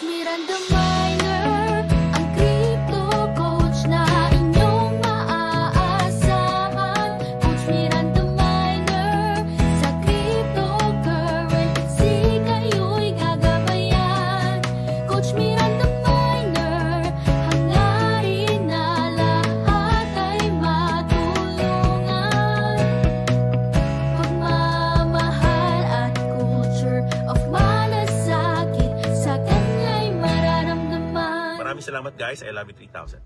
touch me Salamat guys. I love you 3,000.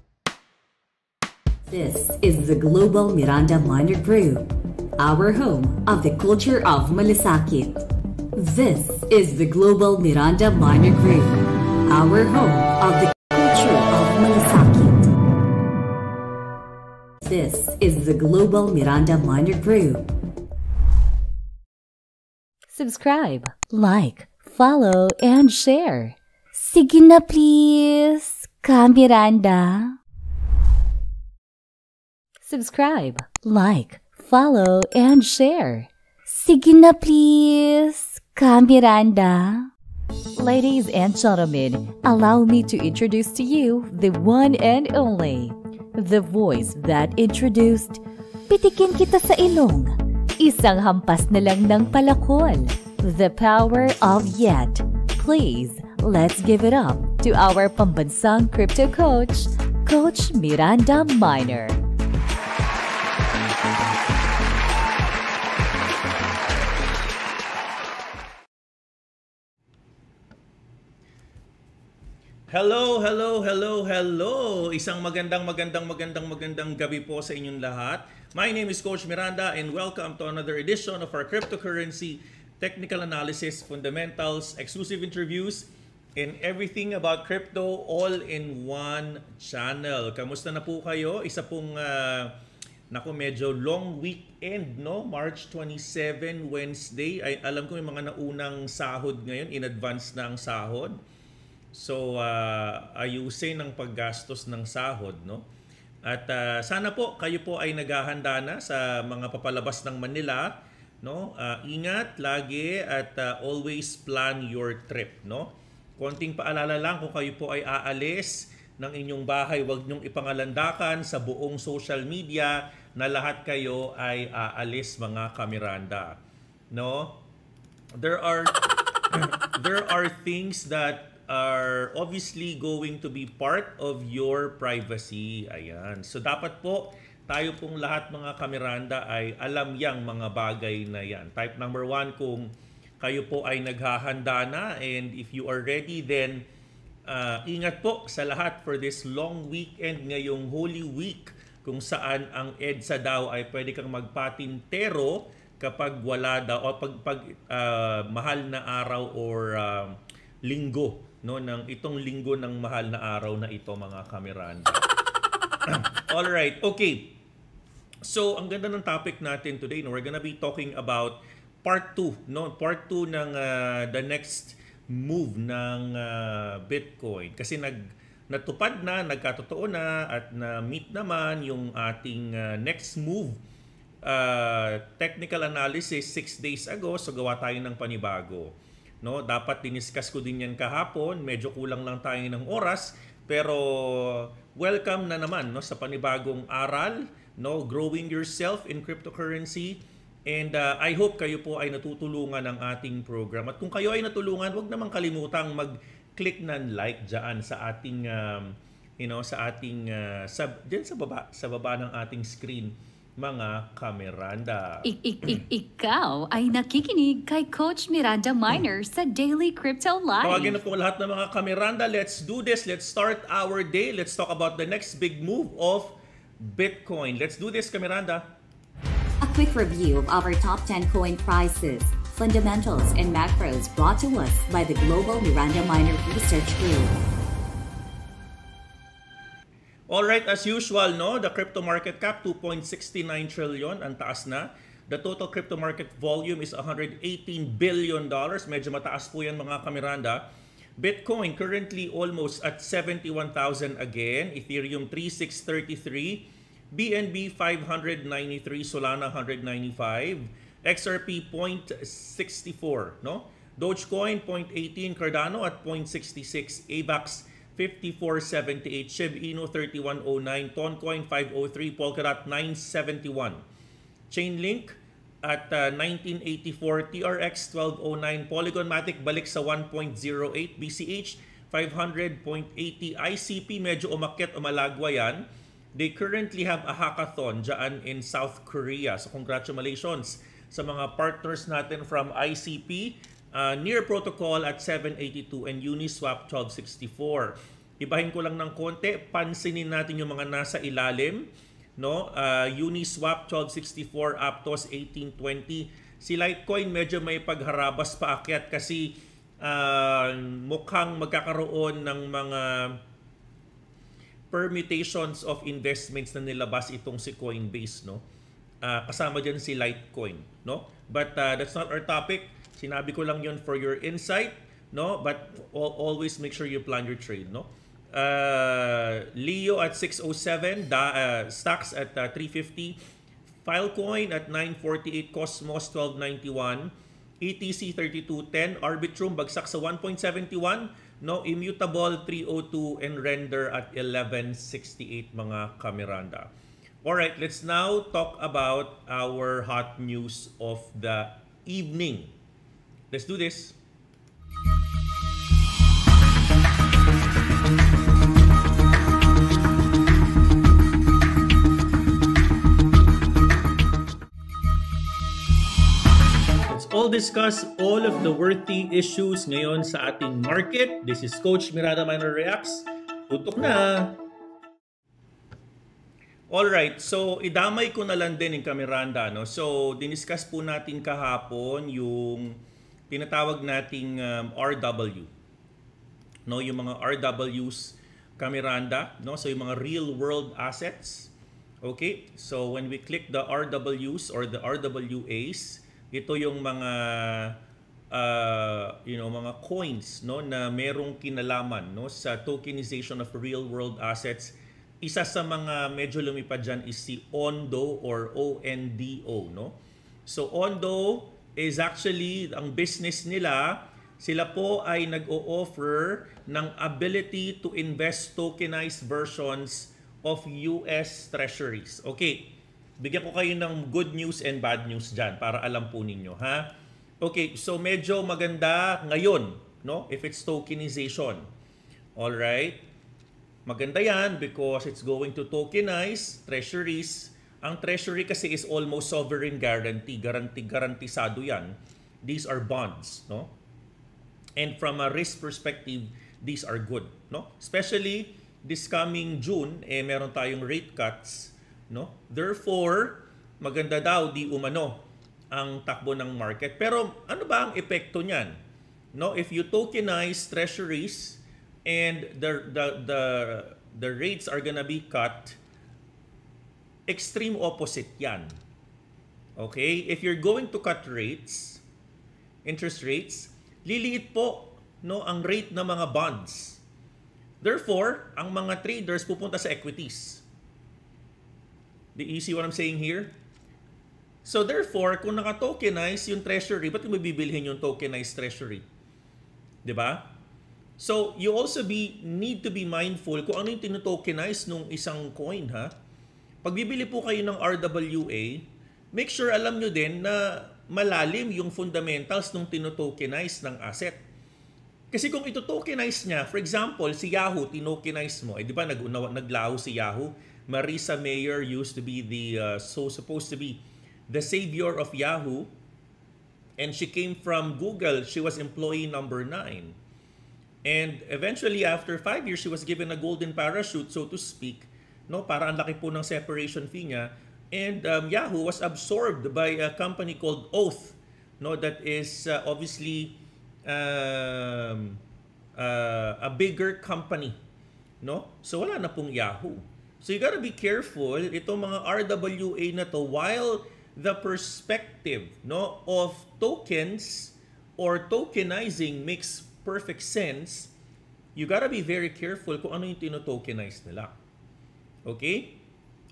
This is the Global Miranda Minor Group, our home of the culture of Malisakit. This is the Global Miranda Minor Group, our home of the culture of Malisakit. This is the Global Miranda Minor Group. Subscribe, like, follow, and share. Sige na please! Ka Miranda. Subscribe, like, follow, and share. Sige na please, Ka Miranda. Ladies and gentlemen, allow me to introduce to you the one and only, the voice that introduced Pitikin Kita sa Ilong, isang hampas na lang ng palakol, the power of yet. Please, let's give it up to our pambansang crypto coach, Coach Miranda Miner. Hello, hello, hello, hello. Isang magandang magandang magandang magandang gabi po sa inyong lahat. My name is Coach Miranda and welcome to another edition of our cryptocurrency technical analysis fundamentals exclusive interviews in everything about crypto all in one channel. Kamusta na po kayo? Isa pong uh, ah, nako medyo long weekend no, March 27 Wednesday. Ay alam ko may mga naunang sahod ngayon, in advance na ang sahod. So uh, ayusin ang paggastos ng sahod no. At uh, sana po kayo po ay naghahanda na sa mga papalabas ng Manila no. Uh, ingat lagi at uh, always plan your trip no. Konting paalala lang kung kayo po ay aalis ng inyong bahay, huwag niyong ipangalandakan sa buong social media na lahat kayo ay aalis mga kameranda. No? There are there are things that are obviously going to be part of your privacy. Ayan. So dapat po tayo pong lahat mga kameranda ay alam yang mga bagay na yan. Type number one kung kayo po ay naghahanda na and if you are ready then uh, ingat po sa lahat for this long weekend ngayong Holy Week kung saan ang EDSA daw ay pwede kang magpatintero kapag wala daw o pag, pag uh, mahal na araw or uh, linggo no ng itong linggo ng mahal na araw na ito mga kameran. All right. Okay. So, ang ganda ng topic natin today, no, we're gonna be talking about part 2, no? Part 2 ng uh, the next move ng uh, Bitcoin kasi nag natupad na, nagkatotoo na at na-meet naman yung ating uh, next move uh, technical analysis 6 days ago so gawa tayo ng panibago. No, dapat diniskas ko din yan kahapon, medyo kulang lang tayo ng oras pero welcome na naman no sa panibagong aral, no growing yourself in cryptocurrency And uh, I hope kayo po ay natutulungan ng ating program. At kung kayo ay natulungan, wag naman kalimutang mag-click ng like diyan sa ating um, you know, sa ating uh, sub diyan sa baba, sa baba ng ating screen mga kameranda. Ik, ik, ik, ikaw ay nakikinig kay Coach Miranda Miner sa Daily Crypto Live. Tawagin na po lahat ng mga kameranda. Let's do this. Let's start our day. Let's talk about the next big move of Bitcoin. Let's do this, kameranda quick review of our top 10 coin prices, fundamentals, and macros brought to us by the Global Miranda Miner Research Group. All right, as usual, no, the crypto market cap 2.69 trillion, ang taas na. The total crypto market volume is 118 billion dollars. Medyo mataas po 'yan mga kameranda. Bitcoin currently almost at 71,000 again, Ethereum 3633 BNB 593, Solana 195, XRP 0.64, no? Dogecoin 0.18, Cardano at 0.66, AVAX 5478, SHIB Inu 3109, Toncoin 503, Polkadot 971, Chainlink at uh, 1984, TRX 1209, Polygon Matic balik sa 1.08, BCH 500.80, ICP medyo umakyat umalagwa yan, They currently have a hackathon dyan in South Korea. So congratulations sa mga partners natin from ICP, uh, Near Protocol at 782 and Uniswap 1264. Ibahin ko lang ng konti, pansinin natin yung mga nasa ilalim. No? Uh, Uniswap 1264, Aptos 1820, si Litecoin medyo may pagharabas paakyat kasi uh, mukhang magkakaroon ng mga permutations of investments na nilabas itong si Coinbase no uh, kasama diyan si Litecoin no but uh, that's not our topic sinabi ko lang yon for your insight no but always make sure you plan your trade no uh, Leo at 607 da, uh, stocks at uh, 350 Filecoin at 948 Cosmos 1291 ETC 3210 Arbitrum bagsak sa 1.71 no immutable 302 and render at 1168 mga kameranda. All right, let's now talk about our hot news of the evening. Let's do this. all discuss all of the worthy issues ngayon sa ating market. This is Coach Mirada Minor Reacts. Tutok na! Alright, so idamay ko na lang din yung kameranda. No? So, diniscuss po natin kahapon yung tinatawag nating um, RW. No? Yung mga RWs kameranda, no? so yung mga real world assets. Okay, so when we click the RWs or the RWAs, ito yung mga uh, you know mga coins no na merong kinalaman no sa tokenization of real world assets. Isa sa mga medyo lumipad diyan is si Ondo or ONDO no. So Ondo is actually ang business nila sila po ay nag-o-offer ng ability to invest tokenized versions of US treasuries. Okay. Bigyan ko kayo ng good news and bad news dyan para alam po ninyo, ha? Okay, so medyo maganda ngayon, no? If it's tokenization. All right? Maganda yan because it's going to tokenize treasuries. Ang treasury kasi is almost sovereign guarantee. Garanti, garantisado yan. These are bonds, no? And from a risk perspective, these are good, no? Especially this coming June, eh, meron tayong rate cuts No? Therefore, maganda daw di umano ang takbo ng market. Pero ano ba ang epekto niyan? No, if you tokenize treasuries and the the the the rates are gonna be cut, extreme opposite 'yan. Okay? If you're going to cut rates, interest rates, liliit po no ang rate ng mga bonds. Therefore, ang mga traders pupunta sa equities. Do you see what I'm saying here? So therefore, kung naka-tokenize yung treasury, ba't yung bibilhin yung tokenized treasury? ba? Diba? So you also be need to be mindful kung ano yung tinotokenize nung isang coin ha. Pagbibili po kayo ng RWA, make sure alam nyo din na malalim yung fundamentals nung tinotokenize ng asset. Kasi kung ito tokenize niya, for example, si Yahoo, tinokenize mo, eh di ba nag naglaho si Yahoo? Marisa Mayer used to be the uh, so supposed to be the savior of Yahoo and she came from Google. She was employee number 9. And eventually after 5 years she was given a golden parachute so to speak, no para ang laki po ng separation fee niya and um, Yahoo was absorbed by a company called Oath, no that is uh, obviously um, uh, a bigger company, no? So wala na pong Yahoo. So you gotta be careful, itong mga RWA na to, while the perspective no, of tokens or tokenizing makes perfect sense, you gotta be very careful kung ano yung tinotokenize nila. Okay?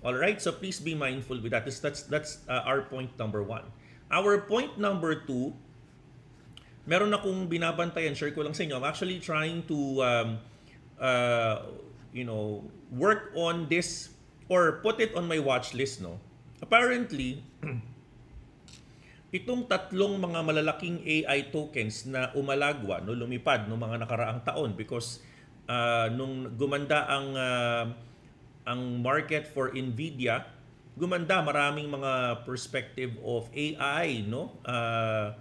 All right, so please be mindful with that. That's that's, that's uh, our point number one. Our point number two, meron akong binabantayan, share ko lang sa inyo. I'm actually trying to um, uh, you know, work on this or put it on my watch list, no? Apparently, itong tatlong mga malalaking AI tokens na umalagwa, no, lumipad no mga nakaraang taon because uh, nung gumanda ang uh, ang market for Nvidia, gumanda maraming mga perspective of AI, no? Uh,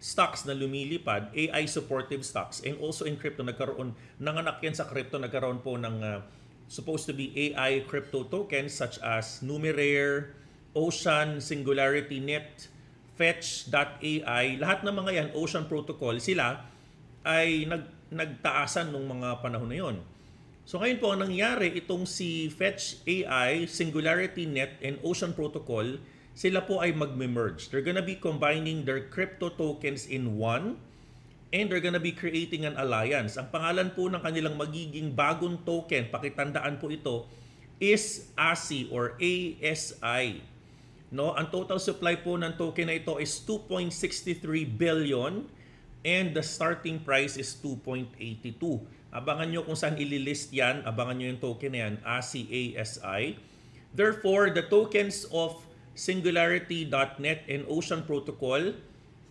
stocks na lumilipad, AI supportive stocks and also in crypto nagkaroon nanganak yan sa crypto nagkaroon po ng uh, supposed to be AI crypto tokens such as Numerare, Ocean, Singularity Net, Fetch.ai, lahat ng mga yan Ocean Protocol sila ay nag nagtaasan nung mga panahon na yon. So ngayon po ang nangyari itong si Fetch AI, Singularity Net and Ocean Protocol sila po ay magme-merge. They're gonna be combining their crypto tokens in one and they're gonna be creating an alliance. Ang pangalan po ng kanilang magiging bagong token, pakitandaan po ito, is ASI or ASI. No, ang total supply po ng token na ito is 2.63 billion and the starting price is 2.82. Abangan nyo kung saan ililist yan. Abangan nyo yung token na yan, ASI, ASI. Therefore, the tokens of Singularity.net, and Ocean Protocol,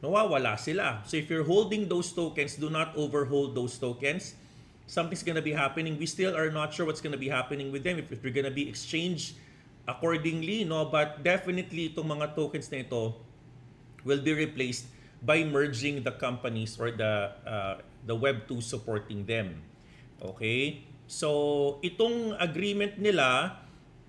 nawawala sila. So if you're holding those tokens, do not overhold those tokens. Something's gonna be happening. We still are not sure what's gonna be happening with them if, if they're gonna be exchanged accordingly, no? But definitely itong mga tokens na ito will be replaced by merging the companies or the uh, the Web2 supporting them. Okay? So, itong agreement nila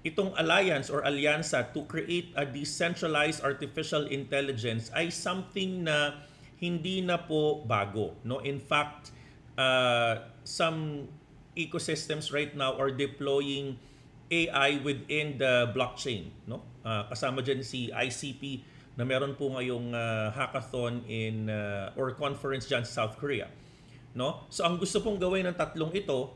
itong alliance or alyansa to create a decentralized artificial intelligence ay something na hindi na po bago. No? In fact, uh, some ecosystems right now are deploying AI within the blockchain. No? Uh, kasama dyan si ICP na meron po ngayong uh, hackathon in uh, or conference dyan sa South Korea. No? So ang gusto pong gawin ng tatlong ito,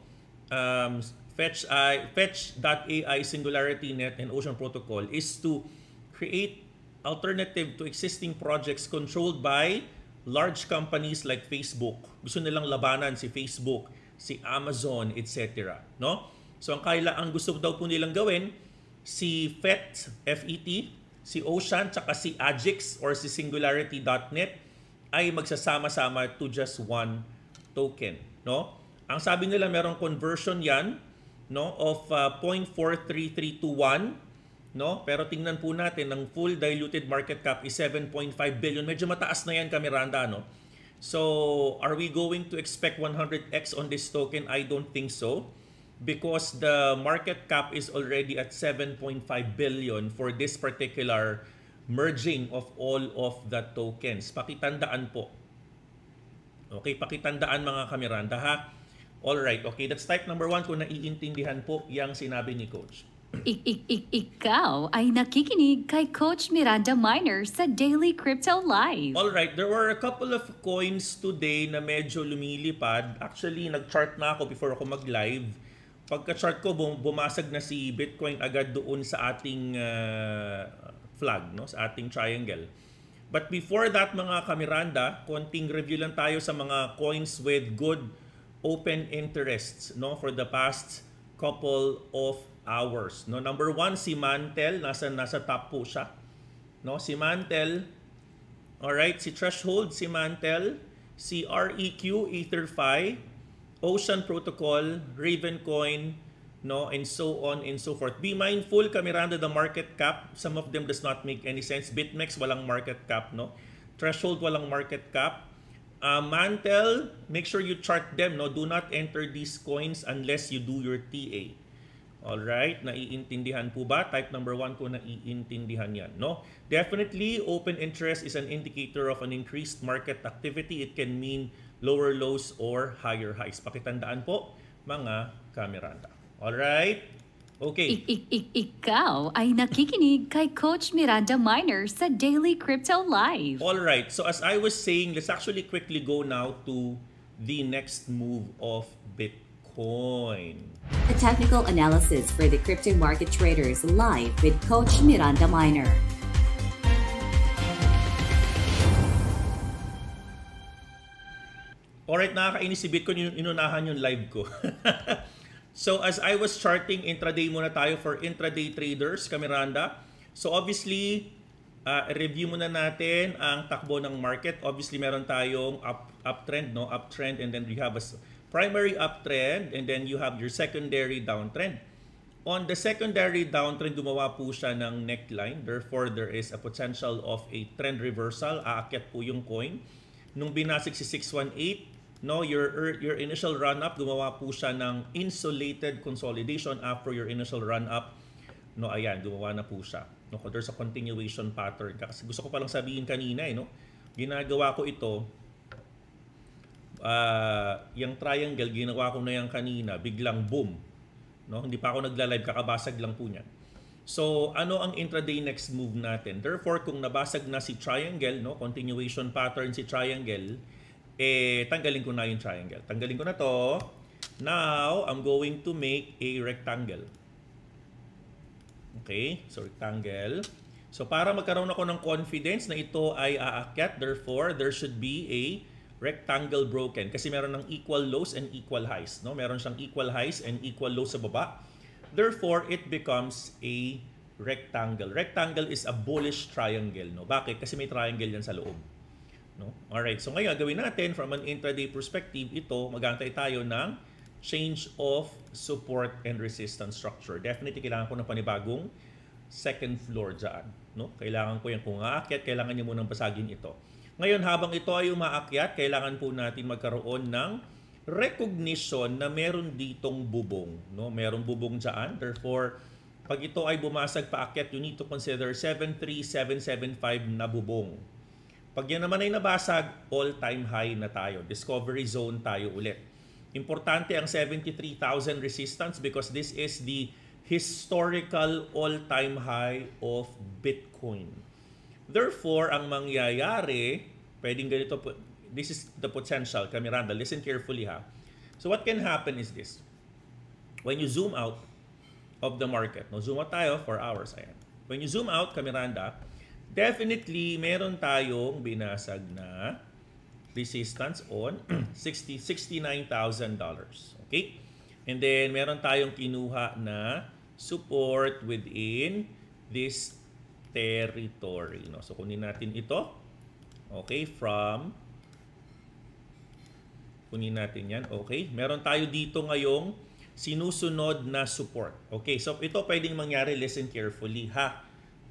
um, Fetch, uh, Fetch.ai, SingularityNet, and Ocean Protocol is to create alternative to existing projects controlled by large companies like Facebook. Gusto nilang labanan si Facebook, si Amazon, etc. No? So ang kaila ang gusto daw po nilang gawin si FET, FET, si Ocean, tsaka si Agix or si singularity.net ay magsasama-sama to just one token, no? Ang sabi nila merong conversion 'yan no of uh, 0.43321 no? Pero tingnan po natin ang full diluted market cap is 7.5 billion. Medyo mataas na 'yan, Kamiranda, no? So, are we going to expect 100x on this token? I don't think so because the market cap is already at 7.5 billion for this particular merging of all of the tokens. Pakitandaan po. Okay, pakitandaan mga kamiranda ha. All right. Okay, that's type number one kung naiintindihan po yung sinabi ni Coach. I- I- I- ikaw ay nakikinig kay Coach Miranda Miner sa Daily Crypto Live. All right, there were a couple of coins today na medyo lumilipad. Actually, nag-chart na ako before ako mag-live. Pagka-chart ko, bum- bumasag na si Bitcoin agad doon sa ating uh, flag, no? sa ating triangle. But before that, mga kamiranda, konting review lang tayo sa mga coins with good open interests no for the past couple of hours. No number one si Mantel nasa nasa top po siya. No si Mantel All right, si Threshold, si Mantel, si REQ, EtherFi, Ocean Protocol, Ravencoin, no, and so on and so forth. Be mindful, kamiranda the market cap, some of them does not make any sense. BitMEX, walang market cap, no? Threshold, walang market cap uh, mantle, make sure you chart them. No? Do not enter these coins unless you do your TA. right, naiintindihan po ba? Type number 1 ko naiintindihan yan. No? Definitely, open interest is an indicator of an increased market activity. It can mean lower lows or higher highs. Pakitandaan po, mga kameranda. All right, Okay. I- i- ikaw ay nakikinig kay Coach Miranda Miner sa Daily Crypto Live. All right. So as I was saying, let's actually quickly go now to the next move of Bitcoin. A technical analysis for the crypto market traders live with Coach Miranda Miner. Alright, nakakainis si Bitcoin. Inunahan yung live ko. So as I was charting, intraday muna tayo for intraday traders, Kamiranda. So obviously, uh, review muna natin ang takbo ng market. Obviously, meron tayong up, uptrend, no? Uptrend and then we have a primary uptrend and then you have your secondary downtrend. On the secondary downtrend, gumawa po siya ng neckline. Therefore, there is a potential of a trend reversal. Aakyat po yung coin. Nung binasik si 618, no your er, your initial run up gumawa po siya ng insulated consolidation after your initial run up no ayan gumawa na po siya no there's a continuation pattern kasi gusto ko pa lang sabihin kanina eh no ginagawa ko ito uh, yung triangle ginawa ko na yan kanina biglang boom no hindi pa ako nagla-live kakabasag lang po niya So, ano ang intraday next move natin? Therefore, kung nabasag na si triangle, no, continuation pattern si triangle, eh, tanggalin ko na yung triangle. Tanggalin ko na to. Now, I'm going to make a rectangle. Okay? So, rectangle. So, para magkaroon ako ng confidence na ito ay aakyat, therefore, there should be a rectangle broken. Kasi meron ng equal lows and equal highs. No? Meron siyang equal highs and equal lows sa baba. Therefore, it becomes a rectangle. Rectangle is a bullish triangle. No? Bakit? Kasi may triangle yan sa loob. No? Alright, so ngayon gawin natin from an intraday perspective, ito, magantay tayo ng change of support and resistance structure. Definitely kailangan ko ng panibagong second floor dyan. No? Kailangan ko yan. Kung aakyat, kailangan niya munang basagin ito. Ngayon, habang ito ay umaakyat, kailangan po natin magkaroon ng recognition na meron ditong bubong. No? Meron bubong dyan. Therefore, pag ito ay bumasag paakyat, you need to consider 73775 na bubong. Pag yan naman ay nabasag, all-time high na tayo. Discovery zone tayo ulit. Importante ang 73,000 resistance because this is the historical all-time high of Bitcoin. Therefore, ang mangyayari, pwedeng ganito this is the potential, Kamiranda, listen carefully ha. So what can happen is this. When you zoom out of the market, no, zoom out tayo for hours, ayan. When you zoom out, Kamiranda, Definitely, meron tayong binasag na resistance on 60, $69,000. Okay? And then, meron tayong kinuha na support within this territory. No? So, kunin natin ito. Okay, from... Kunin natin yan. Okay, meron tayo dito ngayong sinusunod na support. Okay, so ito pwedeng mangyari. Listen carefully, ha?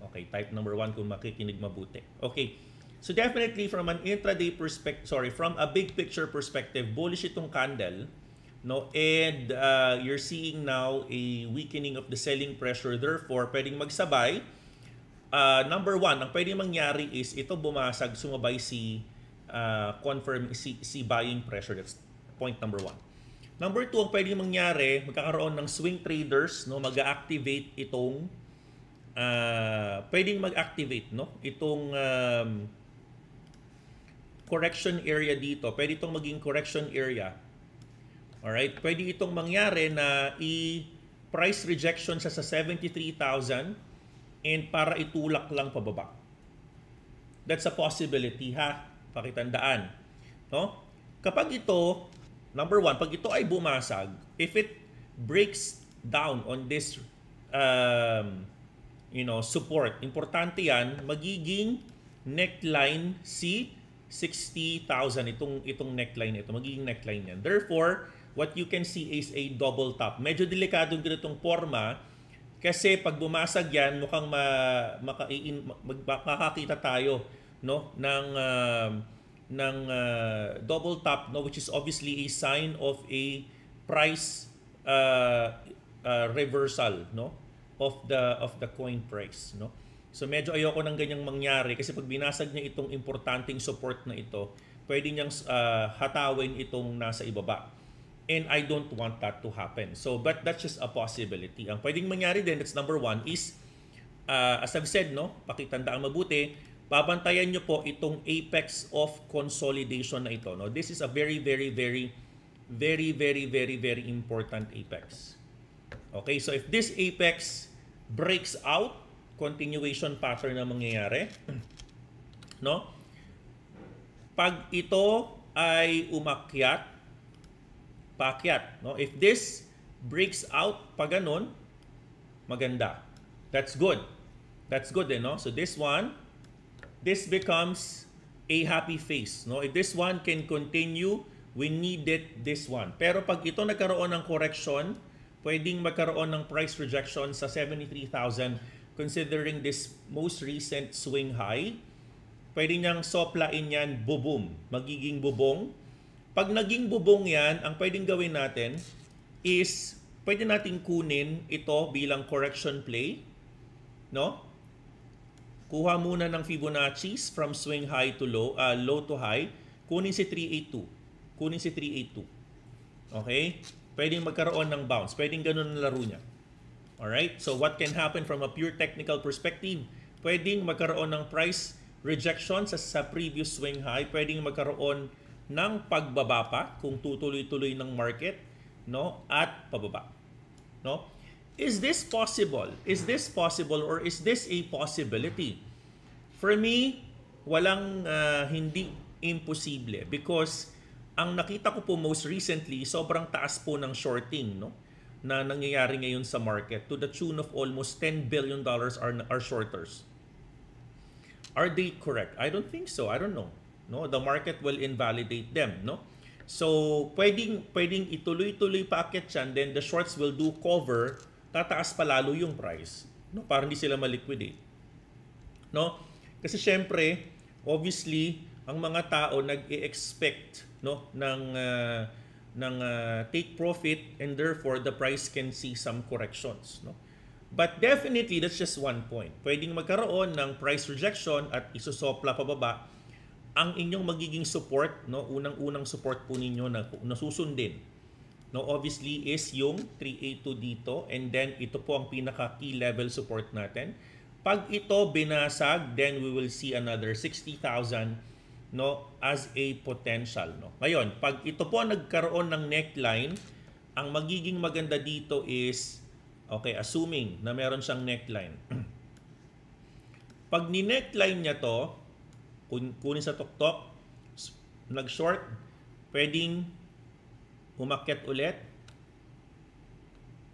Okay, type number one kung makikinig mabuti. Okay, so definitely from an intraday perspective, sorry, from a big picture perspective, bullish itong candle. No? And uh, you're seeing now a weakening of the selling pressure. Therefore, pwedeng magsabay. Uh, number one, ang pwedeng mangyari is ito bumasag, sumabay si uh, confirm si, si buying pressure. That's point number one. Number two, ang pwedeng mangyari, magkakaroon ng swing traders, no, mag-activate itong uh, pwedeng mag-activate no itong um, correction area dito. Pwede itong maging correction area. All right, pwede itong mangyari na i price rejection siya sa 73,000 and para itulak lang pababa. That's a possibility ha, pakitandaan. No? Kapag ito, number one, pag ito ay bumasag, if it breaks down on this um, you know, support. Importante yan, magiging neckline C 60,000 itong itong neckline ito, magiging neckline yan. Therefore, what you can see is a double top. Medyo delikado yung ganitong forma kasi pag bumasag yan, mukhang ma, maka, in, mag, makakita tayo no ng uh, ng uh, double top no which is obviously a sign of a price uh, uh, reversal no of the of the coin price, no? So medyo ayoko ng ganyang mangyari kasi pag binasag niya itong importanteng support na ito, pwede niyang uh, hatawin itong nasa ibaba. And I don't want that to happen. So but that's just a possibility. Ang pwedeng mangyari din, that's number one, is uh, as I've said, no, pakitandaang mabuti, babantayan niyo po itong apex of consolidation na ito. No? This is a very, very, very, very, very, very, very important apex. Okay, so if this apex breaks out, continuation pattern na mangyayari. No? Pag ito ay umakyat, paakyat. No? If this breaks out pa ganun, maganda. That's good. That's good, eh, no? So this one, this becomes a happy face. No? If this one can continue, we need it this one. Pero pag ito nagkaroon ng correction, pwedeng magkaroon ng price rejection sa 73,000 considering this most recent swing high. Pwede niyang soplain yan bubum, magiging bubong. Pag naging bubong yan, ang pwedeng gawin natin is pwede nating kunin ito bilang correction play. No? Kuha muna ng Fibonacci's from swing high to low, uh, low to high. Kunin si 382. Kunin si 382. Okay? Pwedeng magkaroon ng bounce. Pwedeng ganun ang laro niya. Alright? So what can happen from a pure technical perspective? Pwedeng magkaroon ng price rejection sa, sa previous swing high. Pwedeng magkaroon ng pagbaba pa kung tutuloy-tuloy ng market no at pababa no is this possible is this possible or is this a possibility for me walang uh, hindi imposible because ang nakita ko po most recently, sobrang taas po ng shorting, no? na nangyayari ngayon sa market to the tune of almost 10 billion dollars are are shorters. Are they correct? I don't think so. I don't know. No, the market will invalidate them, no? So, pwedeng pwedeng ituloy-tuloy packet yan, then the shorts will do cover, tataas pa lalo yung price, no? Para hindi sila ma-liquidate. No? Kasi syempre, obviously, ang mga tao nag-expect no ng uh, ng uh, take profit and therefore the price can see some corrections no but definitely that's just one point pwedeng magkaroon ng price rejection at isusopla pababa ang inyong magiging support no unang-unang support po ninyo na nasusundin no obviously is yung 382 dito and then ito po ang pinaka key level support natin pag ito binasag, then we will see another 60,000 no as a potential no ngayon pag ito po nagkaroon ng neckline ang magiging maganda dito is okay assuming na meron siyang neckline pag ni neckline niya to kun kunin sa tuktok nag short pwedeng umakyat ulit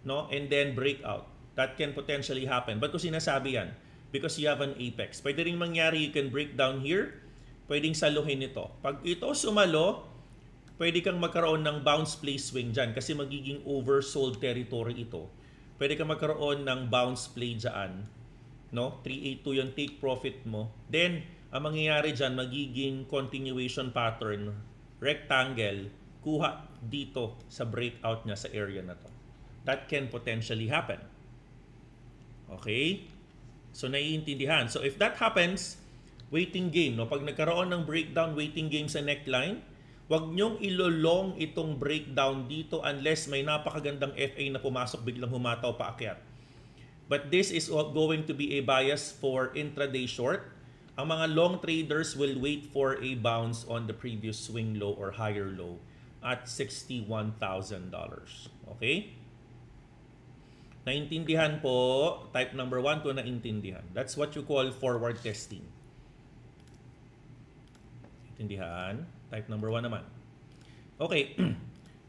no and then breakout that can potentially happen but ko sinasabi yan because you have an apex pwede ring mangyari you can break down here pwedeng saluhin ito. Pag ito sumalo, pwede kang magkaroon ng bounce play swing dyan kasi magiging oversold territory ito. Pwede kang magkaroon ng bounce play dyan. No? 382 yung take profit mo. Then, ang mangyayari dyan, magiging continuation pattern, rectangle, kuha dito sa breakout niya sa area na to. That can potentially happen. Okay? So, naiintindihan. So, if that happens, waiting game. No? Pag nagkaroon ng breakdown waiting game sa neckline, huwag nyong ilolong itong breakdown dito unless may napakagandang FA na pumasok biglang humataw paakyat. But this is going to be a bias for intraday short. Ang mga long traders will wait for a bounce on the previous swing low or higher low at $61,000. Okay? Naintindihan po, type number 1 to naintindihan. That's what you call forward testing. Tindihan. Type number 1 naman. Okay.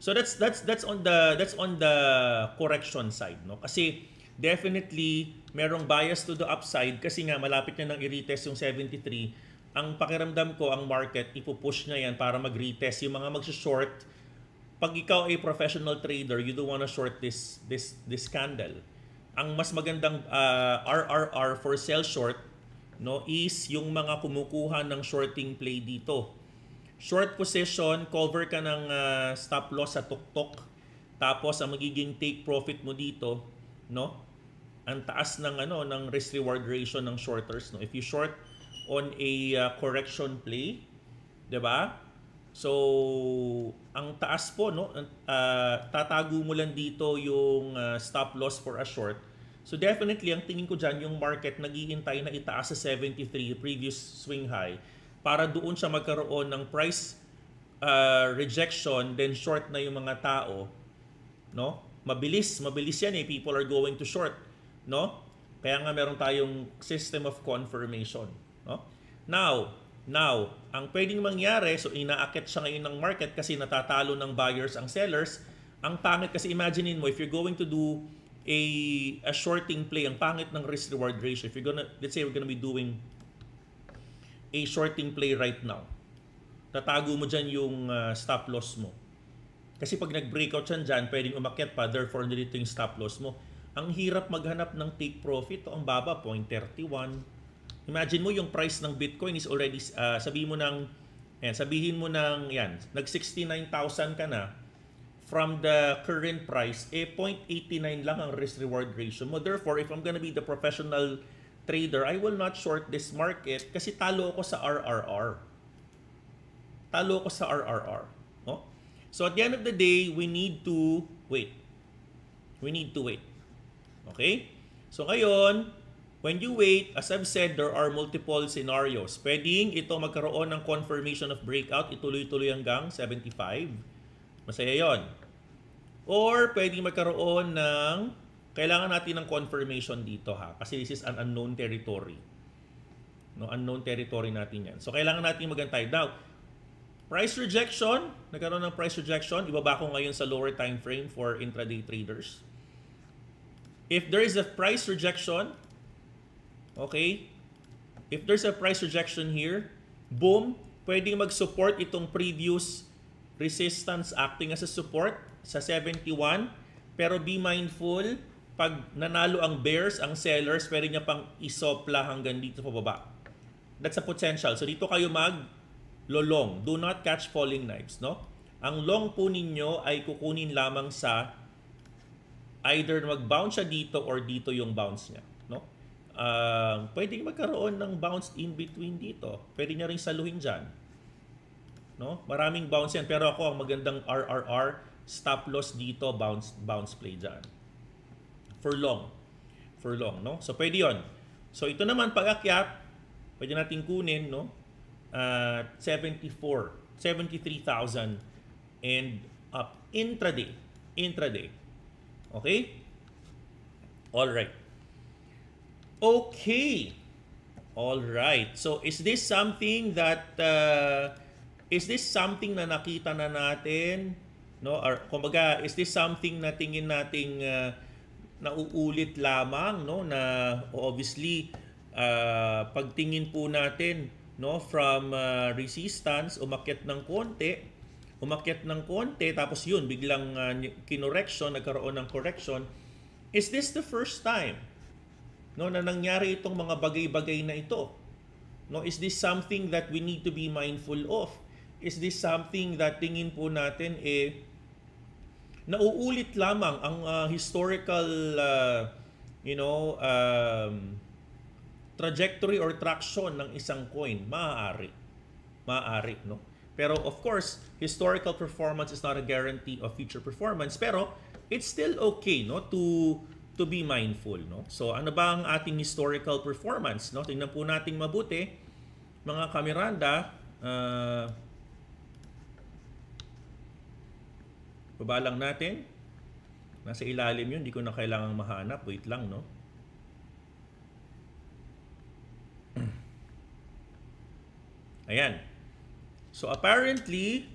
so that's that's that's on the that's on the correction side, no? Kasi definitely merong bias to the upside kasi nga malapit na nang i-retest yung 73. Ang pakiramdam ko ang market ipupush niya yan para mag-retest yung mga magso-short. Pag ikaw ay professional trader, you don't wanna short this this this candle. Ang mas magandang uh, ah, RRR for sell short no is yung mga kumukuha ng shorting play dito. Short position, cover ka ng uh, stop loss sa tuktok. Tapos ang magiging take profit mo dito, no? Ang taas ng ano ng risk reward ratio ng shorters, no? If you short on a uh, correction play, 'di ba? So, ang taas po no, uh, tatago mo lang dito yung uh, stop loss for a short So definitely, ang tingin ko dyan, yung market naghihintay na itaas sa 73, previous swing high, para doon siya magkaroon ng price uh, rejection, then short na yung mga tao. No? Mabilis, mabilis yan eh. People are going to short. No? Kaya nga meron tayong system of confirmation. No? Now, now, ang pwedeng mangyari, so inaakit siya ngayon ng market kasi natatalo ng buyers ang sellers. Ang pangit kasi imaginein mo, if you're going to do a, a shorting play. Ang pangit ng risk-reward ratio. If you're gonna, let's say we're gonna be doing a shorting play right now. Tatago mo dyan yung uh, stop loss mo. Kasi pag nag-breakout siya dyan, pwedeng umakyat pa. Therefore, nandito yung stop loss mo. Ang hirap maghanap ng take profit. O, ang baba, 0.31. Imagine mo yung price ng Bitcoin is already, uh, sabihin mo ng, ayan, sabihin mo ng, yan, nag 69,000 ka na, from the current price, eh 0.89 lang ang risk-reward ratio mo. Therefore, if I'm gonna be the professional trader, I will not short this market kasi talo ako sa RRR. Talo ako sa RRR. No? So at the end of the day, we need to wait. We need to wait. Okay? So ngayon, when you wait, as I've said, there are multiple scenarios. Pwedeng ito magkaroon ng confirmation of breakout, ituloy-tuloy hanggang 75. Masaya yon. Or pwedeng magkaroon ng, kailangan natin ng confirmation dito ha, kasi this is an unknown territory. No, unknown territory natin yan. So kailangan natin magantay. daw. price rejection, nagkaroon ng price rejection, ibaba ko ngayon sa lower time frame for intraday traders. If there is a price rejection, okay, if there's a price rejection here, boom, pwedeng mag-support itong previous resistance acting as a support sa 71. Pero be mindful, pag nanalo ang bears, ang sellers, pwede niya pang isopla hanggang dito pababa. That's a potential. So dito kayo mag lolong. Do not catch falling knives, no? Ang long po ninyo ay kukunin lamang sa either mag-bounce siya dito or dito yung bounce niya, no? Uh, pwede magkaroon ng bounce in between dito. Pwede niya ring saluhin diyan. No? Maraming bounce yan. Pero ako, ang magandang RRR stop loss dito, bounce bounce play diyan. For long. For long, no? So pwede 'yon. So ito naman pag akyat, pwede nating kunin, no? Uh, 74, 73,000 and up intraday, intraday. Okay? All right. Okay. All right. So is this something that uh, is this something na nakita na natin no or kumbaga is this something na tingin nating uh, nauulit lamang no na obviously uh, pagtingin po natin no from uh, resistance umakyat ng konti umakyat ng konti tapos yun biglang uh, kinorection nagkaroon ng correction is this the first time no na nangyari itong mga bagay-bagay na ito no is this something that we need to be mindful of is this something that tingin po natin eh nauulit lamang ang uh, historical uh, you know um, trajectory or traction ng isang coin maaari maaari no pero of course historical performance is not a guarantee of future performance pero it's still okay no to to be mindful no so ano ba ang ating historical performance no tingnan po nating mabuti mga kameranda uh, Baba lang natin. Nasa ilalim yun. Hindi ko na kailangang mahanap. Wait lang, no? Ayan. So apparently,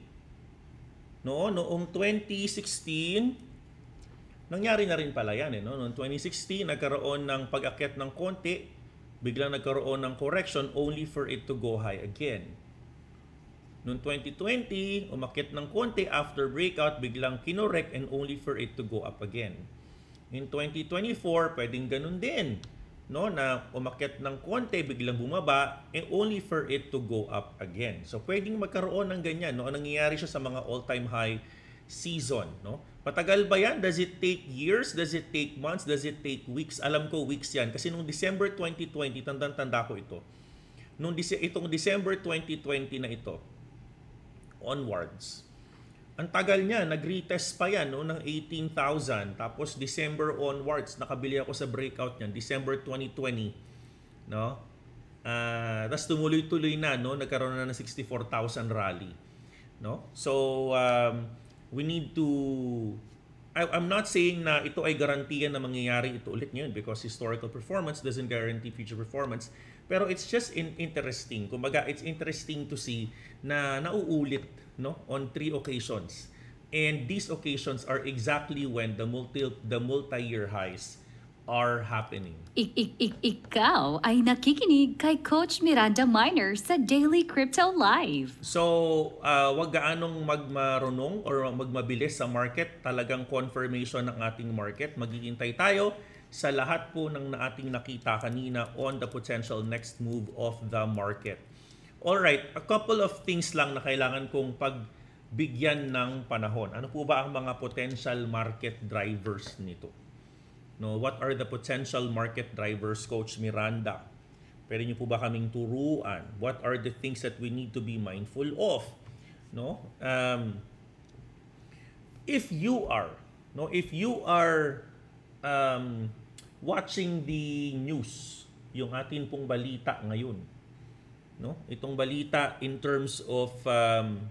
no, noong 2016, nangyari na rin pala yan. Eh, no? Noong 2016, nagkaroon ng pag-akyat ng konti. Biglang nagkaroon ng correction only for it to go high again. Noong 2020, umakit ng konti after breakout, biglang kinorek and only for it to go up again. In 2024, pwedeng ganun din. No, na umakit ng konti, biglang bumaba, and only for it to go up again. So, pwedeng magkaroon ng ganyan. No? Nangyayari siya sa mga all-time high season. No? Patagal ba yan? Does it take years? Does it take months? Does it take weeks? Alam ko weeks yan. Kasi nung December 2020, tanda tanda ko ito. Nung itong December 2020 na ito, onwards. Ang tagal niya, nag-retest pa yan no, ng 18,000. Tapos December onwards, nakabili ako sa breakout niyan, December 2020. No? Uh, ah, tapos tumuloy-tuloy na, no? nagkaroon na ng 64,000 rally. No? So, um, we need to I, I'm not saying na ito ay garantiya na mangyayari ito ulit ngayon because historical performance doesn't guarantee future performance. Pero it's just in, interesting. Kumbaga, it's interesting to see na nauulit no, on three occasions. And these occasions are exactly when the multi the multi-year highs are happening. Ik- ik- ik- ikaw ay nakikinig kay Coach Miranda Miner sa Daily Crypto Live. So, uh, wag gaanong magmarunong or magmabilis sa market. Talagang confirmation ng ating market. Maghihintay tayo sa lahat po ng ating nakita kanina on the potential next move of the market. All right, a couple of things lang na kailangan kong pagbigyan ng panahon. Ano po ba ang mga potential market drivers nito? No, what are the potential market drivers, Coach Miranda? Pwede niyo po ba kaming turuan? What are the things that we need to be mindful of? No? Um, if you are, no, if you are um, watching the news, yung atin pong balita ngayon, no? Itong balita in terms of um,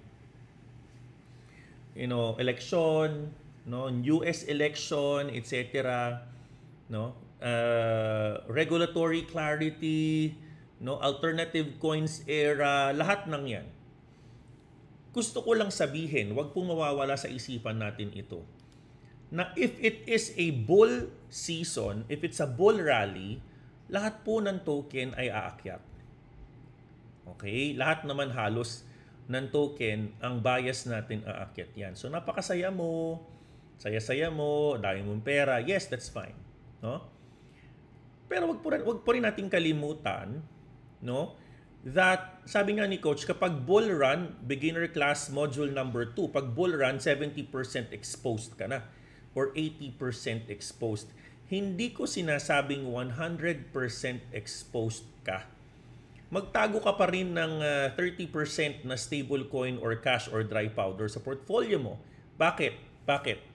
you know, election, no, US election, etc no? Uh, regulatory clarity, no? Alternative coins era, lahat ng 'yan. Gusto ko lang sabihin, wag pong mawawala sa isipan natin ito. Na if it is a bull season, if it's a bull rally, lahat po ng token ay aakyat. Okay? Lahat naman halos ng token, ang bias natin aakyat yan. So napakasaya mo, saya-saya mo, dami mong pera, yes, that's fine no? Pero wag po rin, wag po rin nating kalimutan, no? That sabi nga ni coach kapag bull run, beginner class module number 2, pag bull run 70% exposed ka na or 80% exposed. Hindi ko sinasabing 100% exposed ka. Magtago ka pa rin ng 30% ah, na stable coin or cash or dry powder sa portfolio mo. Bakit? Bakit?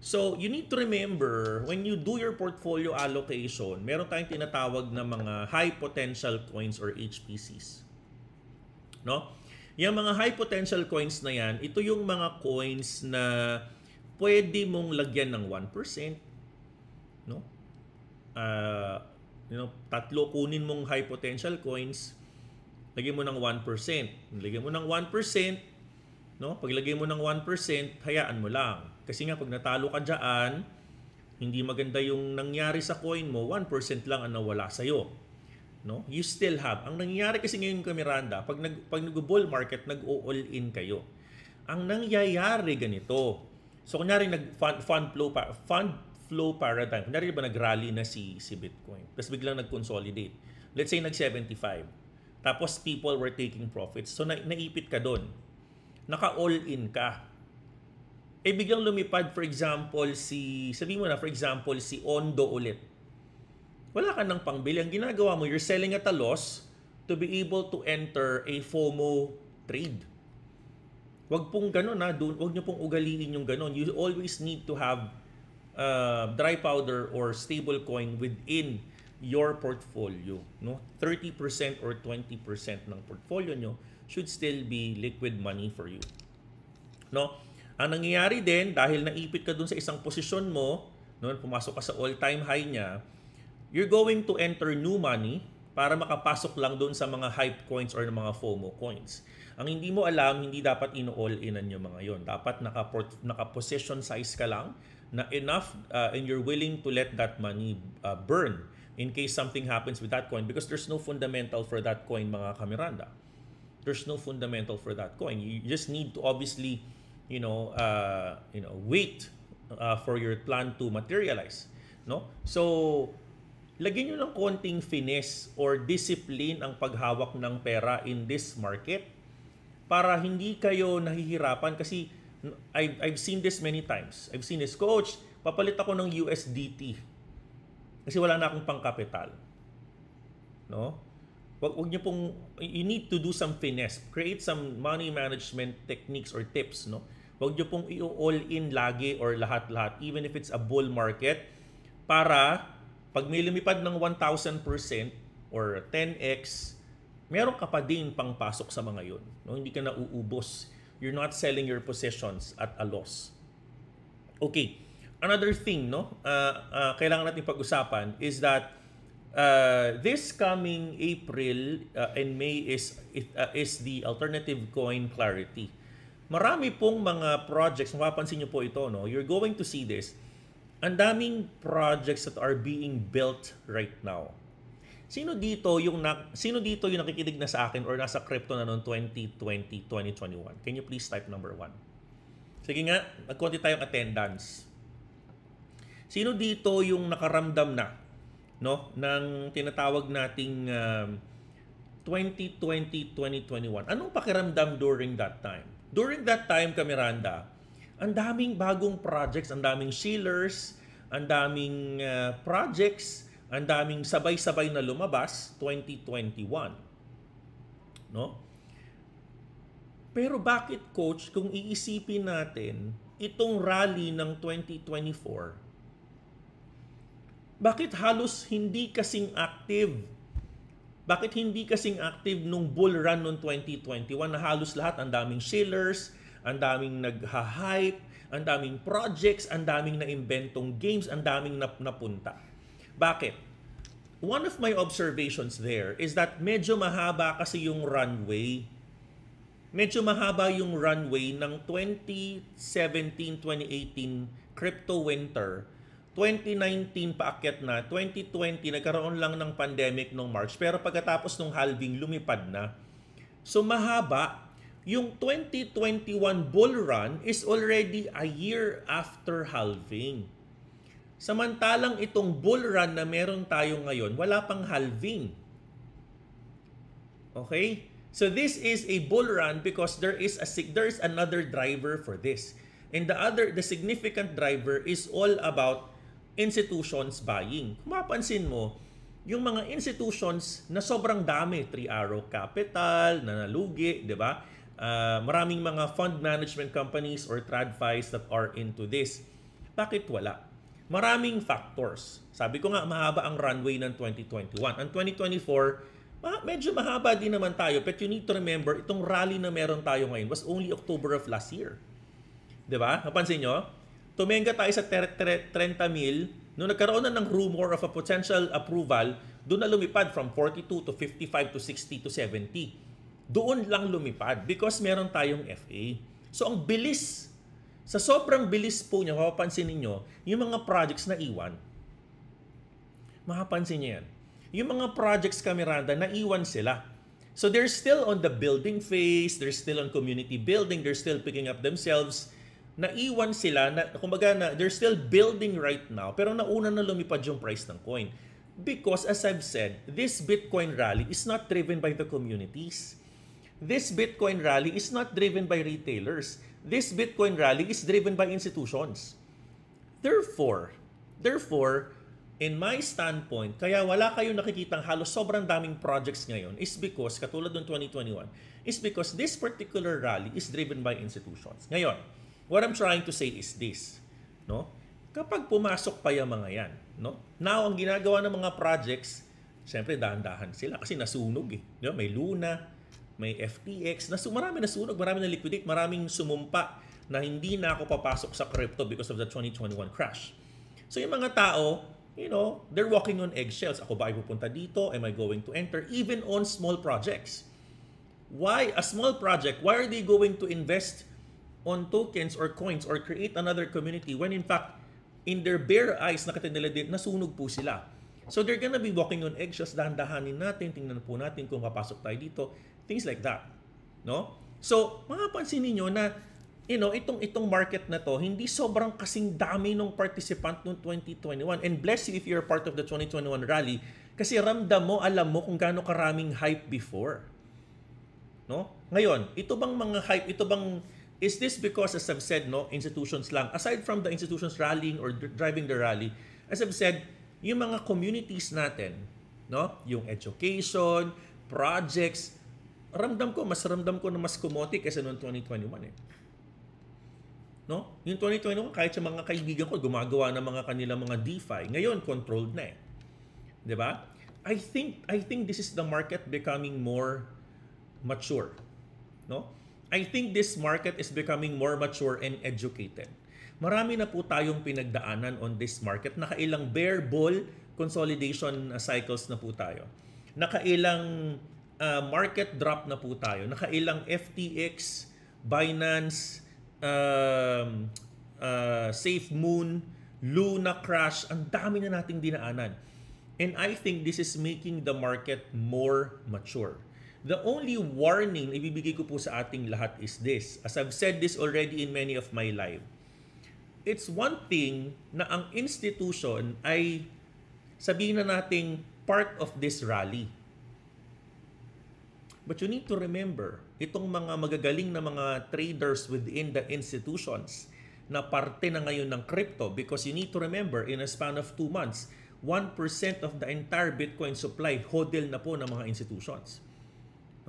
So, you need to remember, when you do your portfolio allocation, meron tayong tinatawag na mga high potential coins or HPCs. No? Yung mga high potential coins na yan, ito yung mga coins na pwede mong lagyan ng 1%. No? Uh, you know, tatlo kunin mong high potential coins, lagyan mo ng 1%. Lagyan mo ng 1%, no? Paglagay mo ng 1%, hayaan mo lang kasi nga pag natalo ka dyan, hindi maganda yung nangyari sa coin mo, 1% lang ang nawala sa iyo. No? You still have. Ang nangyayari kasi ngayon kay Miranda, pag, nag, pag nag-bull market, nag-all in kayo. Ang nangyayari ganito, so kunyari nag-fund fund flow, pa, fund flow paradigm, kunyari ba nag-rally na si, si Bitcoin, tapos biglang nag-consolidate. Let's say nag-75. Tapos people were taking profits. So na, naipit ka doon. Naka-all in ka eh biglang lumipad for example si sabi mo na for example si Ondo ulit. Wala ka ng pangbili. Ang ginagawa mo, you're selling at a loss to be able to enter a FOMO trade. Wag pong ganun ha. Doon, wag niyo pong ugaliin yung ganun. You always need to have uh, dry powder or stable coin within your portfolio. No? 30% or 20% ng portfolio nyo should still be liquid money for you. No? Ang nangyayari din, dahil naipit ka dun sa isang posisyon mo, noon pumasok ka sa all-time high niya, you're going to enter new money para makapasok lang doon sa mga hype coins or ng mga FOMO coins. Ang hindi mo alam, hindi dapat ino-all inan yung mga yon. Dapat naka-position size ka lang na enough uh, and you're willing to let that money uh, burn in case something happens with that coin because there's no fundamental for that coin mga kameranda. There's no fundamental for that coin. You just need to obviously you know, uh, you know, wait uh, for your plan to materialize, no? So, lagyan niyo ng konting finesse or discipline ang paghawak ng pera in this market para hindi kayo nahihirapan kasi I've, I've seen this many times. I've seen this, Coach, papalit ako ng USDT kasi wala na akong pangkapital. No? Wag, wag niyo pong, you need to do some finesse. Create some money management techniques or tips, no? Huwag nyo pong i-all in lagi or lahat-lahat, even if it's a bull market, para pag may lumipad ng 1,000% or 10x, meron ka pa din pangpasok sa mga yun. No? Hindi ka nauubos. You're not selling your possessions at a loss. Okay. Another thing, no? Uh, uh, kailangan natin pag-usapan is that uh, this coming April uh, and May is it, uh, is the alternative coin clarity marami pong mga projects, mapapansin nyo po ito, no? you're going to see this, ang daming projects that are being built right now. Sino dito yung na, sino dito yung nakikinig na sa akin or nasa crypto na noon 2020, 2021? Can you please type number 1? Sige nga, magkunti tayong attendance. Sino dito yung nakaramdam na no ng tinatawag nating um, 2020, 2021? Anong pakiramdam during that time? During that time kami, Randa, ang daming bagong projects, ang daming sealers, ang daming uh, projects, ang daming sabay-sabay na lumabas 2021. No? Pero bakit coach kung iisipin natin itong rally ng 2024? Bakit halos hindi kasing active bakit hindi kasing active nung bull run nung 2021 na halos lahat ang daming sellers, ang daming nagha-hype, ang daming projects, ang daming naimbentong games, ang daming nap napunta. Bakit? One of my observations there is that medyo mahaba kasi yung runway. Medyo mahaba yung runway ng 2017-2018 crypto winter 2019 paakyat na, 2020 nagkaroon lang ng pandemic nung March pero pagkatapos nung halving lumipad na. So mahaba, yung 2021 bull run is already a year after halving. Samantalang itong bull run na meron tayo ngayon, wala pang halving. Okay? So this is a bull run because there is a there is another driver for this. And the other the significant driver is all about institutions buying. Kung mapansin mo, yung mga institutions na sobrang dami, 3 Arrow Capital, Nanalugi, di ba? Uh, maraming mga fund management companies or TradFis that are into this. Bakit wala? Maraming factors. Sabi ko nga, mahaba ang runway ng 2021. Ang 2024, medyo mahaba din naman tayo. But you need to remember, itong rally na meron tayo ngayon was only October of last year. Di ba? Napansin nyo? Tumenga tayo sa 30 mil. Nung nagkaroon na ng rumor of a potential approval, doon na lumipad from 42 to 55 to 60 to 70. Doon lang lumipad because meron tayong FA. So ang bilis, sa sobrang bilis po niya, mapapansin ninyo, yung mga projects na iwan, mapapansin niyo yan. Yung mga projects ka na iwan sila. So they're still on the building phase, they're still on community building, they're still picking up themselves naiwan sila, na, kumbaga na, they're still building right now, pero nauna na lumipad yung price ng coin. Because as I've said, this Bitcoin rally is not driven by the communities. This Bitcoin rally is not driven by retailers. This Bitcoin rally is driven by institutions. Therefore, therefore, in my standpoint, kaya wala kayong nakikitang halos sobrang daming projects ngayon is because, katulad ng 2021, is because this particular rally is driven by institutions. Ngayon, What I'm trying to say is this, no? Kapag pumasok pa yung mga yan, no? Now, ang ginagawa ng mga projects, syempre dahan-dahan sila kasi nasunog eh. Diba? May Luna, may FTX, nasu marami nasunog, marami na liquidate, maraming sumumpa na hindi na ako papasok sa crypto because of the 2021 crash. So yung mga tao, you know, they're walking on eggshells. Ako ba ay pupunta dito? Am I going to enter? Even on small projects. Why a small project? Why are they going to invest on tokens or coins or create another community when in fact, in their bare eyes, nakita nila din, nasunog po sila. So they're gonna be walking on eggshells, dahan-dahanin natin, tingnan po natin kung papasok tayo dito, things like that. No? So, makapansin niyo na you know, itong itong market na to, hindi sobrang kasing dami ng participant noong 2021. And bless you if you're part of the 2021 rally kasi ramdam mo, alam mo kung gaano karaming hype before. No? Ngayon, ito bang mga hype, ito bang Is this because, as I've said, no, institutions lang, aside from the institutions rallying or driving the rally, as I've said, yung mga communities natin, no, yung education, projects, ramdam ko, mas ramdam ko na mas kumoti kaysa noong 2021 eh. No? Yung 2021, kahit sa mga kaibigan ko, gumagawa ng mga kanila mga DeFi. Ngayon, controlled na eh. di ba? I think I think this is the market becoming more mature. No? I think this market is becoming more mature and educated. Marami na po tayong pinagdaanan on this market. Nakailang bear bull consolidation cycles na po tayo. Nakailang uh, market drop na po tayo. Nakailang FTX, Binance, um, uh, ah, SafeMoon, Luna crash, ang dami na nating dinaanan. And I think this is making the market more mature. The only warning na ibibigay ko po sa ating lahat is this. As I've said this already in many of my life. It's one thing na ang institution ay sabihin na nating part of this rally. But you need to remember, itong mga magagaling na mga traders within the institutions na parte na ngayon ng crypto because you need to remember, in a span of two months, 1% of the entire Bitcoin supply hodl na po ng mga institutions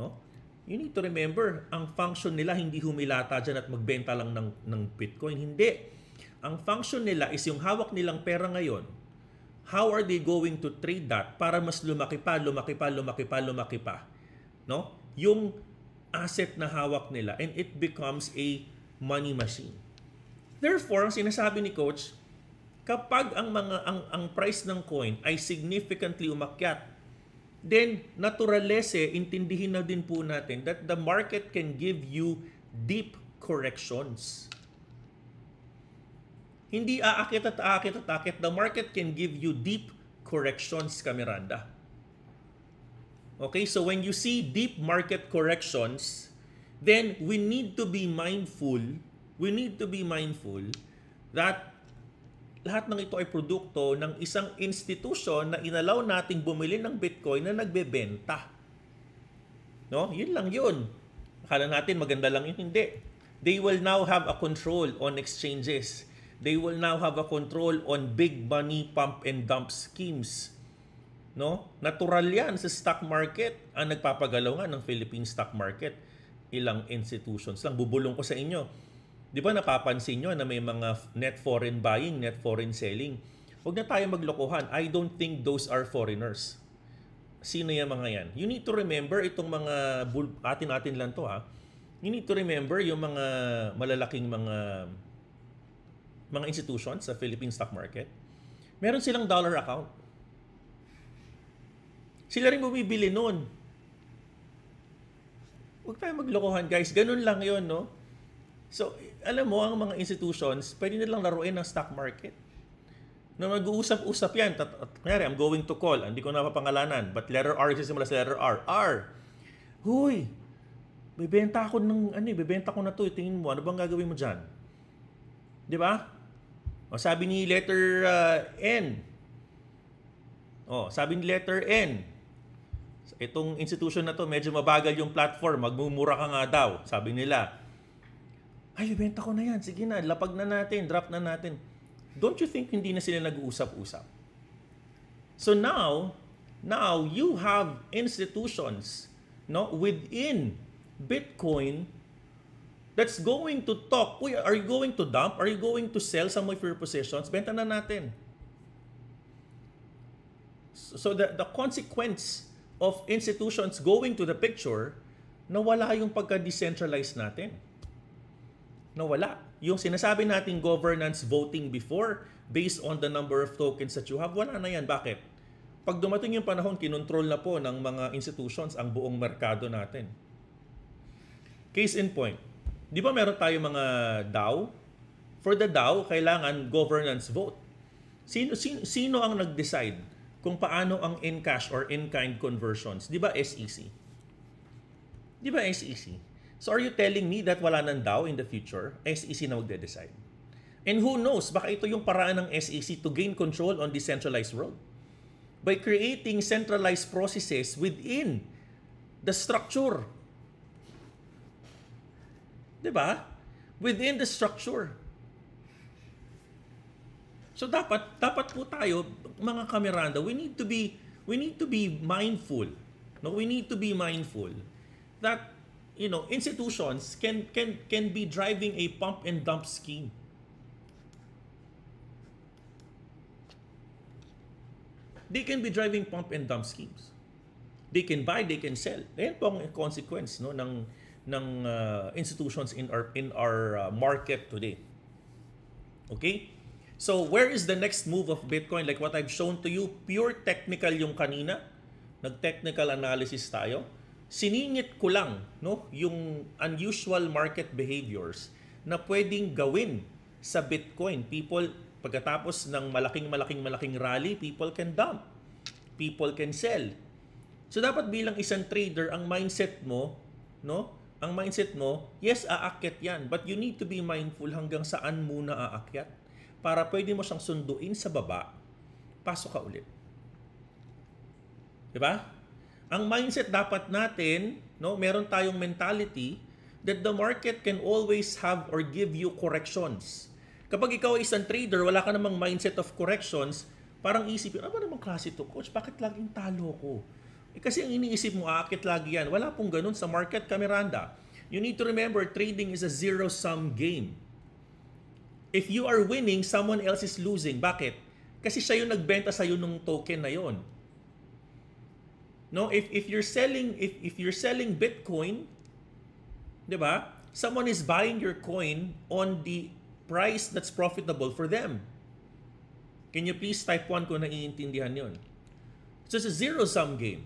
no? You need to remember, ang function nila hindi humilata dyan at magbenta lang ng, ng Bitcoin. Hindi. Ang function nila is yung hawak nilang pera ngayon. How are they going to trade that para mas lumaki pa, lumaki pa, lumaki pa, lumaki pa? No? Yung asset na hawak nila and it becomes a money machine. Therefore, ang sinasabi ni coach, kapag ang mga ang, ang price ng coin ay significantly umakyat then naturalese, intindihin na din po natin that the market can give you deep corrections. Hindi aakit at aakit at aakit. The market can give you deep corrections, Kameranda. Okay, so when you see deep market corrections, then we need to be mindful, we need to be mindful that lahat ng ito ay produkto ng isang institution na inalaw nating bumili ng Bitcoin na nagbebenta. No? Yun lang yun. Akala natin maganda lang yun. Hindi. They will now have a control on exchanges. They will now have a control on big money pump and dump schemes. No? Natural yan sa stock market. Ang nagpapagalaw nga ng Philippine stock market. Ilang institutions lang. Bubulong ko sa inyo Di ba napapansin nyo na may mga net foreign buying, net foreign selling? Huwag na tayo maglokohan. I don't think those are foreigners. Sino yan mga yan? You need to remember itong mga atin-atin lang to ha. You need to remember yung mga malalaking mga mga institutions sa Philippine stock market. Meron silang dollar account. Sila rin bumibili noon. Huwag tayo maglokohan guys. Ganun lang yon no? So, alam mo, ang mga institutions, pwede nilang laruin ng stock market. no, mag-uusap-usap yan. Tat- at, kunyari, I'm going to call. Hindi ko na papangalanan. But letter R, sisimula sa letter R. R! Huy! Bebenta ako ng, ano eh, bebenta ko na to. Eh, tingin mo, ano bang gagawin mo dyan? Di ba? O, sabi ni letter uh, N. O, sabi ni letter N. Itong institution na to, medyo mabagal yung platform. Magmumura ka nga daw, sabi nila ay, ibenta ko na yan. Sige na, lapag na natin, drop na natin. Don't you think hindi na sila nag-uusap-usap? So now, now you have institutions no within Bitcoin that's going to talk, Uy, are you going to dump? Are you going to sell some of your positions? Benta na natin. So the, the consequence of institutions going to the picture, nawala yung pagka-decentralize natin nawala. Yung sinasabi nating governance voting before based on the number of tokens that you have, wala na yan. Bakit? Pag dumating yung panahon, kinontrol na po ng mga institutions ang buong merkado natin. Case in point, di ba meron tayo mga DAO? For the DAO, kailangan governance vote. Sino, sino, sino ang nag-decide kung paano ang in-cash or in-kind conversions? Di ba SEC? Di ba SEC? So are you telling me that wala nang DAO in the future? SEC na magde-decide. And who knows, baka ito yung paraan ng SEC to gain control on decentralized world by creating centralized processes within the structure. 'Di ba? Within the structure. So dapat dapat po tayo mga kameranda, we need to be we need to be mindful. No, we need to be mindful that you know, institutions can can can be driving a pump and dump scheme. They can be driving pump and dump schemes. They can buy, they can sell. Yan pong consequence no ng ng uh, institutions in our in our uh, market today. Okay? So where is the next move of Bitcoin? Like what I've shown to you, pure technical yung kanina. Nag-technical analysis tayo siningit ko lang no, yung unusual market behaviors na pwedeng gawin sa Bitcoin. People, pagkatapos ng malaking malaking malaking rally, people can dump. People can sell. So dapat bilang isang trader, ang mindset mo, no? Ang mindset mo, yes, aakyat yan. But you need to be mindful hanggang saan muna aakyat para pwede mo siyang sunduin sa baba. Pasok ka ulit. Diba? ang mindset dapat natin, no, meron tayong mentality that the market can always have or give you corrections. Kapag ikaw ay isang trader, wala ka namang mindset of corrections, parang isipin, ano ba namang klase to, coach? Bakit laging talo ko? Eh, kasi ang iniisip mo, aakit lagi yan. Wala pong ganun sa market, Kameranda. You need to remember, trading is a zero-sum game. If you are winning, someone else is losing. Bakit? Kasi siya yung nagbenta sa'yo nung token na yon No, if if you're selling if if you're selling Bitcoin, 'di ba? Someone is buying your coin on the price that's profitable for them. Can you please type 1 kung naiintindihan 'yon? So it's a zero-sum game.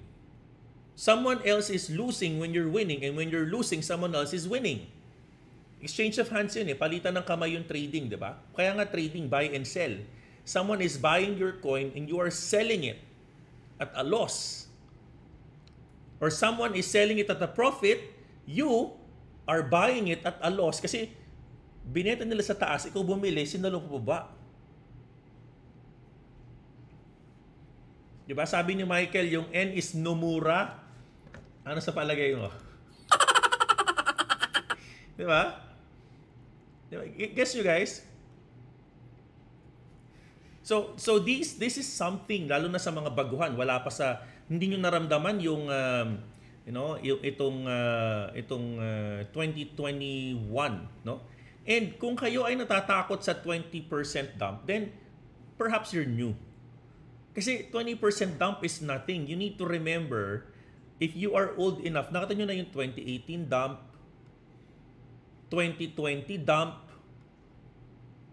Someone else is losing when you're winning and when you're losing, someone else is winning. Exchange of hands yun eh. Palitan ng kamay yung trading, di ba? Kaya nga trading, buy and sell. Someone is buying your coin and you are selling it at a loss or someone is selling it at a profit, you are buying it at a loss kasi binenta nila sa taas, ikaw bumili, sinalo pa ba? Diba? Sabi ni Michael, yung N is Nomura. Ano sa palagay mo? diba? diba? Guess you guys. So, so this, this is something, lalo na sa mga baguhan, wala pa sa hindi niyo naramdaman yung uh, you know yung itong uh, itong uh, 2021 no and kung kayo ay natatakot sa 20% dump then perhaps you're new kasi 20% dump is nothing you need to remember if you are old enough nakita niyo na yung 2018 dump 2020 dump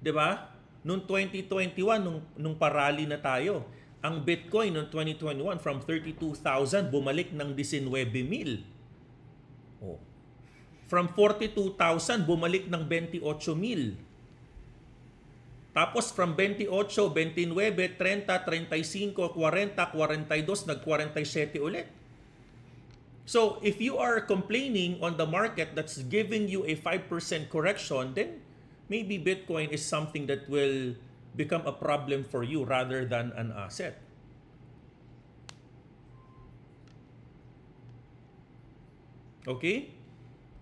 'di ba nung 2021 nung nung parali na tayo ang Bitcoin noong 2021 from 32,000 bumalik ng 19,000. Oh. From 42,000 bumalik ng 28,000. Tapos from 28, 29, 30, 35, 40, 42, nag-47 ulit. So if you are complaining on the market that's giving you a 5% correction, then maybe Bitcoin is something that will become a problem for you rather than an asset. Okay?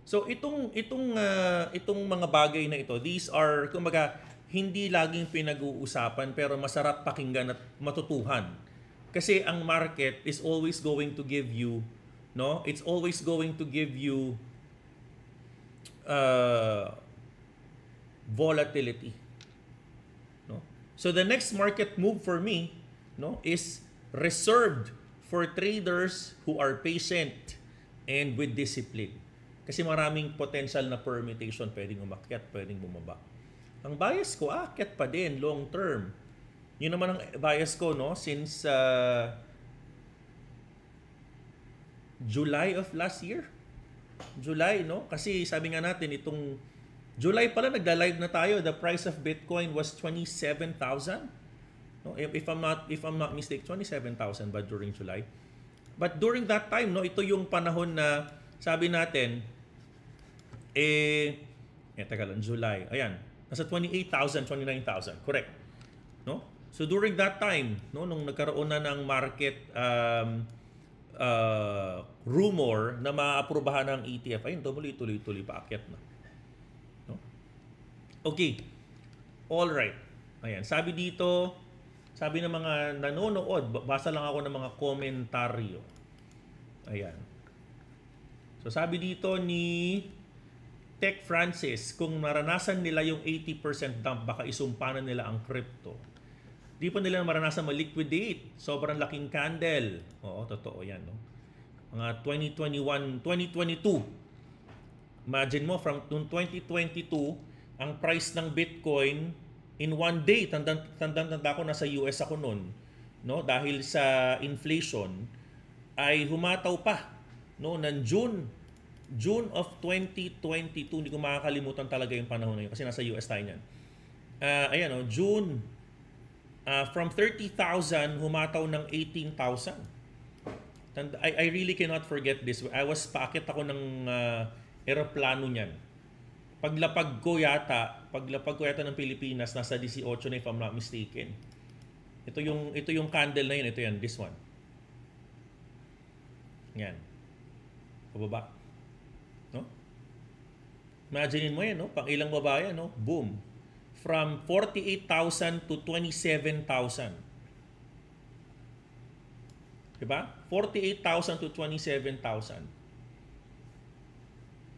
So itong itong uh, itong mga bagay na ito, these are kumbaga hindi laging pinag-uusapan pero masarap pakinggan at matutuhan. Kasi ang market is always going to give you no? It's always going to give you uh, volatility. So the next market move for me no, is reserved for traders who are patient and with discipline. Kasi maraming potential na permutation pwedeng umakyat, pwedeng bumaba. Ang bias ko, aakyat pa din long term. Yun naman ang bias ko no since uh, July of last year. July no kasi sabi nga natin itong July pala, nagla-live na tayo. The price of Bitcoin was 27,000. No, if, if I'm not if I'm not mistaken, 27,000 ba during July? But during that time, no, ito yung panahon na sabi natin eh eh teka lang, July. Ayan, nasa 28,000, 29,000. Correct. No? So during that time, no, nung nagkaroon na ng market um, uh, rumor na maaaprubahan ng ETF, ayun, tuloy-tuloy-tuloy pa na. No? Okay. All right. Ayan. Sabi dito, sabi ng mga nanonood, basa lang ako ng mga komentaryo. Ayan. So sabi dito ni Tech Francis, kung maranasan nila yung 80% dump, baka isumpanan nila ang crypto. Di pa nila maranasan ma-liquidate. Sobrang laking candle. Oo, totoo yan. No? Mga 2021, 2022. Imagine mo, from 2022, ang price ng Bitcoin in one day. Tandang tandang tanda ko nasa US ako noon, no? Dahil sa inflation ay humataw pa no nang June June of 2022, hindi ko makakalimutan talaga yung panahon na yun kasi nasa US tayo niyan. Uh, ayan oh, June uh, from 30,000 humataw ng 18,000. I, I really cannot forget this. I was paakit ako ng uh, ah, aeroplano niyan paglapag ko yata, paglapag ko yata ng Pilipinas, nasa 18 na if I'm not mistaken. Ito yung, ito yung candle na yun. Ito yan, this one. Yan. Pababa. No? Imagine mo yan, no? Pang ilang babae, no? Boom. From 48,000 to 27,000. Diba? 48,000 to 27,000.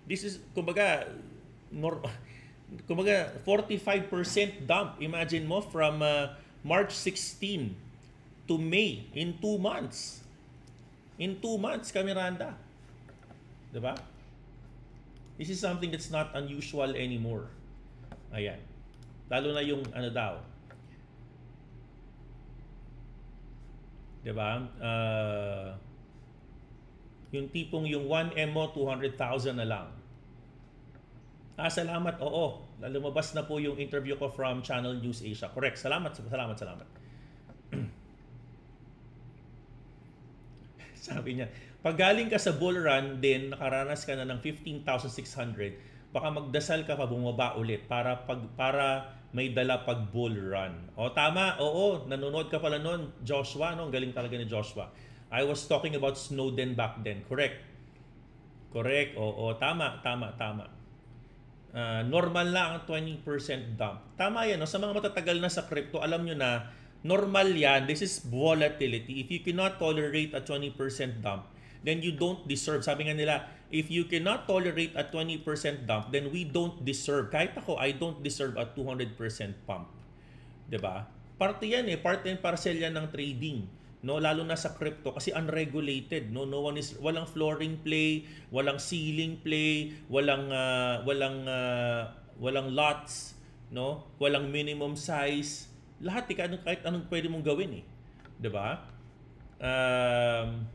This is, kumbaga, nor- kumaga 45% dump. Imagine mo from uh, March 16 to May in 2 months. In 2 months kami randa. 'Di ba? This is something that's not unusual anymore. Ayan. Lalo na yung ano daw. 'Di ba? Uh, yung tipong yung 1 MO 200,000 na lang. Ah, salamat. Oo. Lumabas na po yung interview ko from Channel News Asia. Correct. Salamat, salamat, salamat. Sabi niya, pag galing ka sa bull run, din, nakaranas ka na ng 15,600, baka magdasal ka pa bumaba ulit para pag para may dala pag bull run. O tama, oo, nanonood ka pala noon, Joshua, no? galing talaga ni Joshua. I was talking about Snowden back then, correct? Correct, oo, tama, tama, tama uh, normal na ang 20% dump. Tama yan. No? Sa mga matatagal na sa crypto, alam nyo na normal yan. This is volatility. If you cannot tolerate a 20% dump, then you don't deserve. Sabi nga nila, if you cannot tolerate a 20% dump, then we don't deserve. Kahit ako, I don't deserve a 200% pump. ba? Diba? Parte yan eh. Part and parcel yan ng trading no lalo na sa crypto kasi unregulated no no one is walang flooring play walang ceiling play walang uh, walang uh, walang lots no walang minimum size lahat eh, kahit, kahit anong pwede mong gawin eh 'di ba um,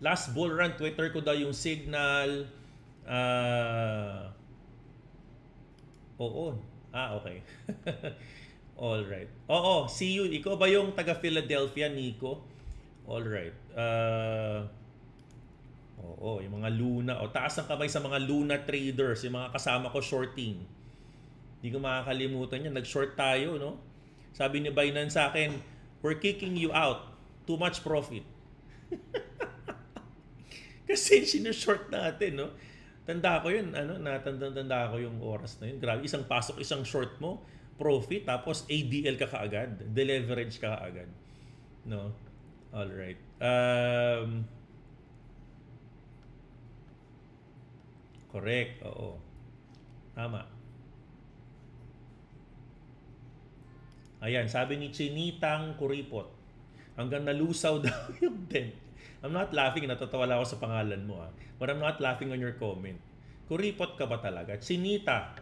last bull run Twitter ko daw yung signal uh, oo ah okay All right. Oo, see you. Ikaw ba yung taga Philadelphia, Nico? All right. Uh, oo, yung mga Luna. O, taas ang kamay sa mga Luna traders, yung mga kasama ko shorting. Hindi ko makakalimutan yan. Nag-short tayo, no? Sabi ni Binance sa akin, we're kicking you out. Too much profit. Kasi sinushort natin, no? Tanda ko yun, ano, natanda tanda ko yung oras na yun. Grabe, isang pasok, isang short mo profit tapos ADL ka kaagad, deleverage ka kaagad. No. All right. Um Correct. Oo. Tama. Ayan, sabi ni Chinitang Kuripot. Hanggang nalusaw daw yung dent. I'm not laughing, natatawa lang ako sa pangalan mo ah. But I'm not laughing on your comment. Kuripot ka ba talaga? Chinita.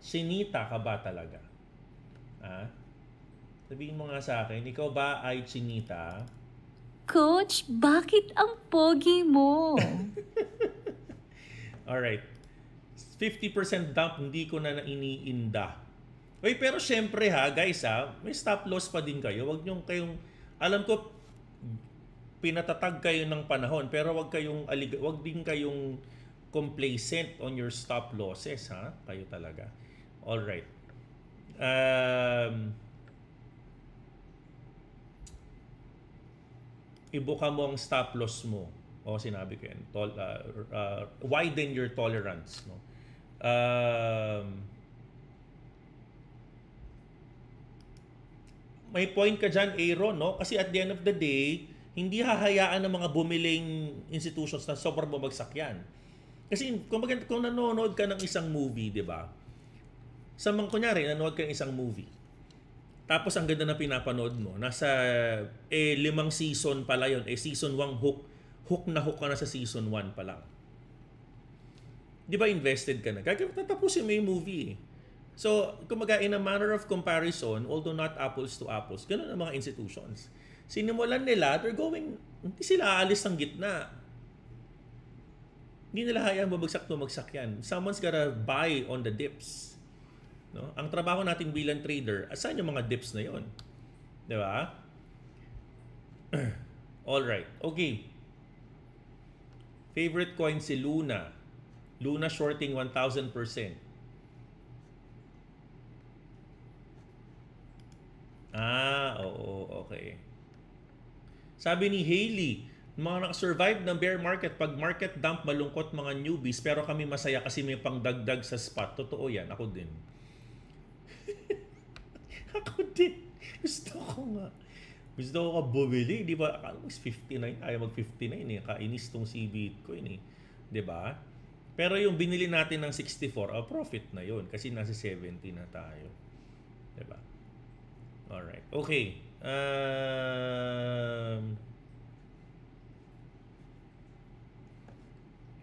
Sinita ka ba talaga? Ha? Sabihin mo nga sa akin, ikaw ba ay chinita? Coach, bakit ang pogi mo? Alright. 50% dump, hindi ko na iniinda. Uy, pero syempre ha, guys ha, may stop loss pa din kayo. Huwag niyong kayong, alam ko, pinatatag kayo ng panahon, pero wag kayong, alig, wag din kayong complacent on your stop losses ha. Kayo talaga. Alright um, ibuka mo ang stop loss mo. O sinabi ko yan. Tol, uh, uh, widen your tolerance. No? Um, may point ka dyan, Aaron, no? Kasi at the end of the day, hindi hahayaan ng mga bumiling institutions na sobrang bumagsak yan. Kasi kung, mag- kung nanonood ka ng isang movie, di ba? Sa mga kunyari, nanood ka ng isang movie. Tapos ang ganda na pinapanood mo, nasa eh, limang season pala yon eh season 1 hook, hook na hook ka na sa season 1 pa lang. Di ba invested ka na? Kaya tatapusin mo yung movie eh. So, kumaga in a manner of comparison, although not apples to apples, ganun ang mga institutions. Sinimulan nila, they're going, hindi sila aalis ng gitna hindi nila hayaan babagsak tumagsak yan. Someone's gotta buy on the dips. No? Ang trabaho natin bilang trader, asan yung mga dips na yon? 'Di ba? All right. Okay. Favorite coin si Luna. Luna shorting 1000%. Ah, oo, okay. Sabi ni Haley, mga nakasurvive ng bear market, pag market dump, malungkot mga newbies, pero kami masaya kasi may pangdagdag sa spot. Totoo yan, ako din. Ako din. Gusto ko nga. Gusto ko ka bumili. Di ba? Akala ko 59. Kaya mag 59 eh. Kainis tong si Bitcoin eh. Di ba? Pero yung binili natin ng 64, a profit na yon Kasi nasa 70 na tayo. Di ba? Alright. Okay. Um,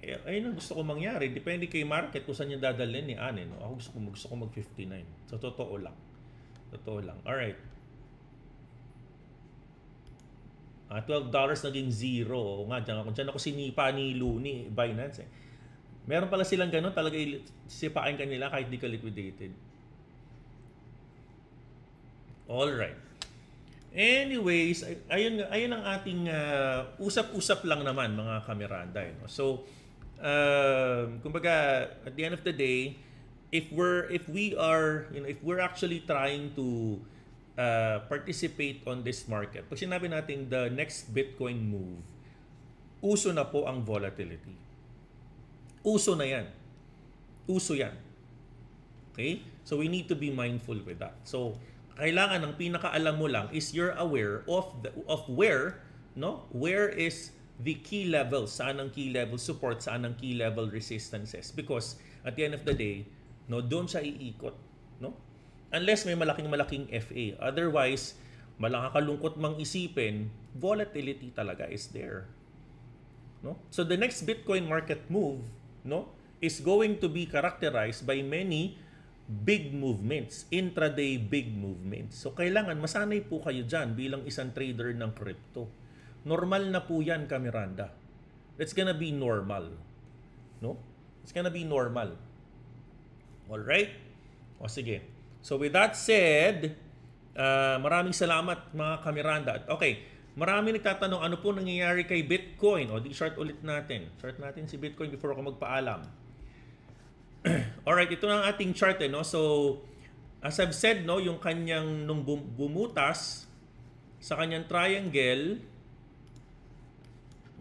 eh, ayun ang gusto ko mangyari. Depende kay market kung saan niya dadalhin ni Anne. No? Ako gusto ko, gusto ko mag-59. Sa totoo lang. Totoo lang. Alright. Ah, $12 dollars naging zero. Oo nga, dyan ako. Dyan ako sinipa ni Luni, eh, Binance eh. Meron pala silang ganun, talaga sipain ka nila kahit di ka liquidated. Alright. Anyways, ayun, ayun ang ating uh, usap-usap lang naman mga kameranda. Eh, no? So, uh, kumbaga, at the end of the day, if we're if we are you know if we're actually trying to uh, participate on this market pag sinabi natin the next bitcoin move uso na po ang volatility uso na yan uso yan okay so we need to be mindful with that so kailangan ang pinakaalam mo lang is you're aware of the of where no where is the key level saan ang key level support saan ang key level resistances because at the end of the day no doon siya iikot no unless may malaking malaking FA otherwise malakakalungkot mang isipin volatility talaga is there no so the next bitcoin market move no is going to be characterized by many big movements, intraday big movements. So kailangan masanay po kayo diyan bilang isang trader ng crypto. Normal na po yan, Kameranda. It's gonna be normal. No? It's gonna be normal. Alright? O sige. So with that said, uh, maraming salamat mga kameranda. Okay, marami nagtatanong ano po nangyayari kay Bitcoin. O di short ulit natin. Short natin si Bitcoin before ako magpaalam. Alright, ito na ang ating chart eh, no? So, as I've said, no, yung kanyang nung bum bumutas sa kanyang triangle,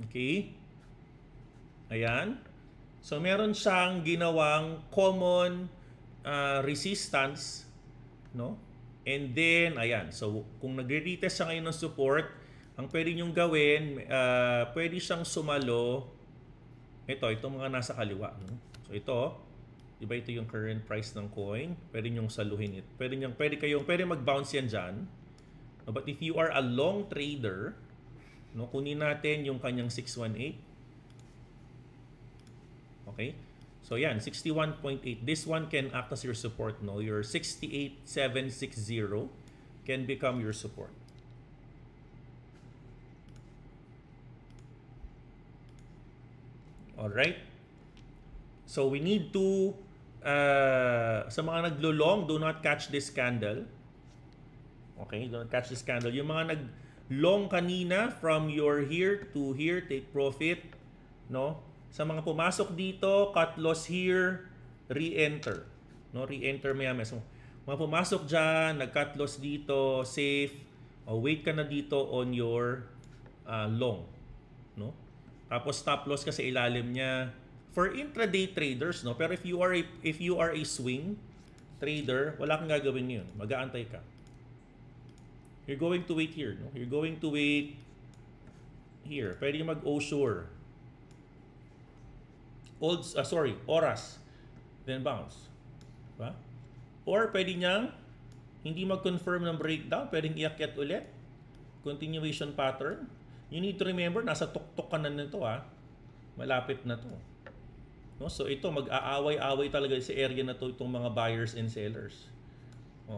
okay, ayan, so meron siyang ginawang common uh, resistance, no? And then, ayan. So, kung nagre-retest siya ngayon ng support, ang pwede niyong gawin, uh, pwede siyang sumalo. Ito, itong mga nasa kaliwa. No? So, ito. Diba ito yung current price ng coin? Pwede niyong saluhin it Pwede, niyong, pwede kayong, pwede mag-bounce yan diyan No, but if you are a long trader, no, kunin natin yung kanyang 618. Okay? So yan, 61.8. This one can act as your support. No, Your 68760 can become your support. Alright? So we need to, uh, sa mga naglolong, do not catch this candle. Okay, do not catch this candle. Yung mga nag-long kanina from your here to here, take profit. No? Sa mga pumasok dito, cut loss here, re-enter. No, re-enter maya maya. So, mga pumasok dyan, nag-cut loss dito, safe, o wait ka na dito on your uh, long. No? Tapos stop loss kasi ilalim niya for intraday traders no pero if you are a, if you are a swing trader wala kang gagawin yun mag-aantay ka you're going to wait here no you're going to wait here pwede mag o sure old, uh, ah, sorry, oras, then bounce. ba diba? Or pwede niyang hindi mag-confirm ng breakdown, pwedeng iakyat ulit. Continuation pattern. You need to remember, nasa tuktok ka na nito ha. Ah. Malapit na to. No? So ito, mag-aaway-away talaga sa area na to itong mga buyers and sellers.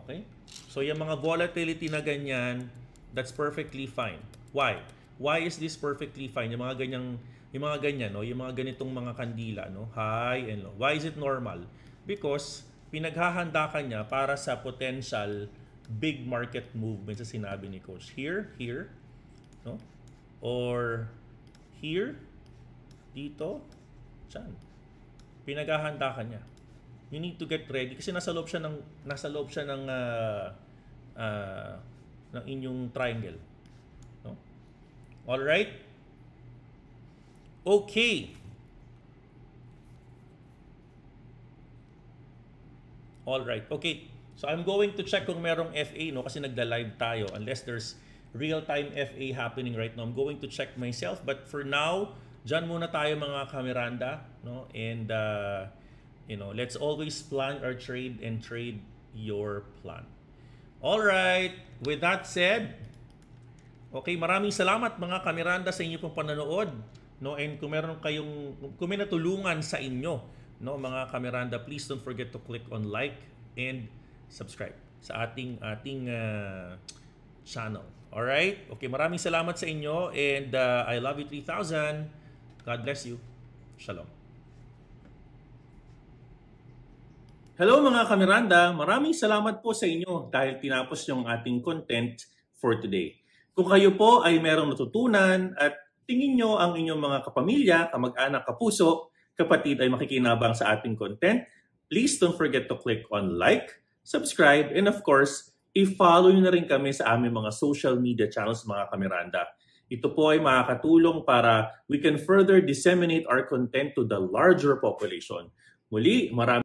Okay? So yung mga volatility na ganyan, that's perfectly fine. Why? Why is this perfectly fine? Yung mga ganyang yung mga ganyan, no? yung mga ganitong mga kandila, no? high and low. Why is it normal? Because pinaghahanda ka niya para sa potential big market movement sa sinabi ni coach. Here, here, no? Or here, dito, dyan. Pinaghahanda ka niya. You need to get ready kasi nasa loob siya ng nasa loob siya ng uh, uh, ng inyong triangle. No? All right? Okay. All right. Okay. So I'm going to check kung merong FA no kasi nagda-live tayo unless there's real-time FA happening right now. I'm going to check myself but for now, diyan muna tayo mga kameranda no and uh, you know, let's always plan our trade and trade your plan. All right. With that said, okay, maraming salamat mga kameranda sa inyo pong panonood no and kung meron kayong kung may natulungan sa inyo no mga kameranda please don't forget to click on like and subscribe sa ating ating uh, channel all right okay maraming salamat sa inyo and uh, I love you 3000 God bless you shalom Hello mga kameranda, maraming salamat po sa inyo dahil tinapos yung ating content for today. Kung kayo po ay merong natutunan at tingin nyo ang inyong mga kapamilya, kamag-anak, kapuso, kapatid ay makikinabang sa ating content, please don't forget to click on like, subscribe, and of course, i-follow nyo na rin kami sa aming mga social media channels mga kameranda. Ito po ay makakatulong para we can further disseminate our content to the larger population. Muli, marami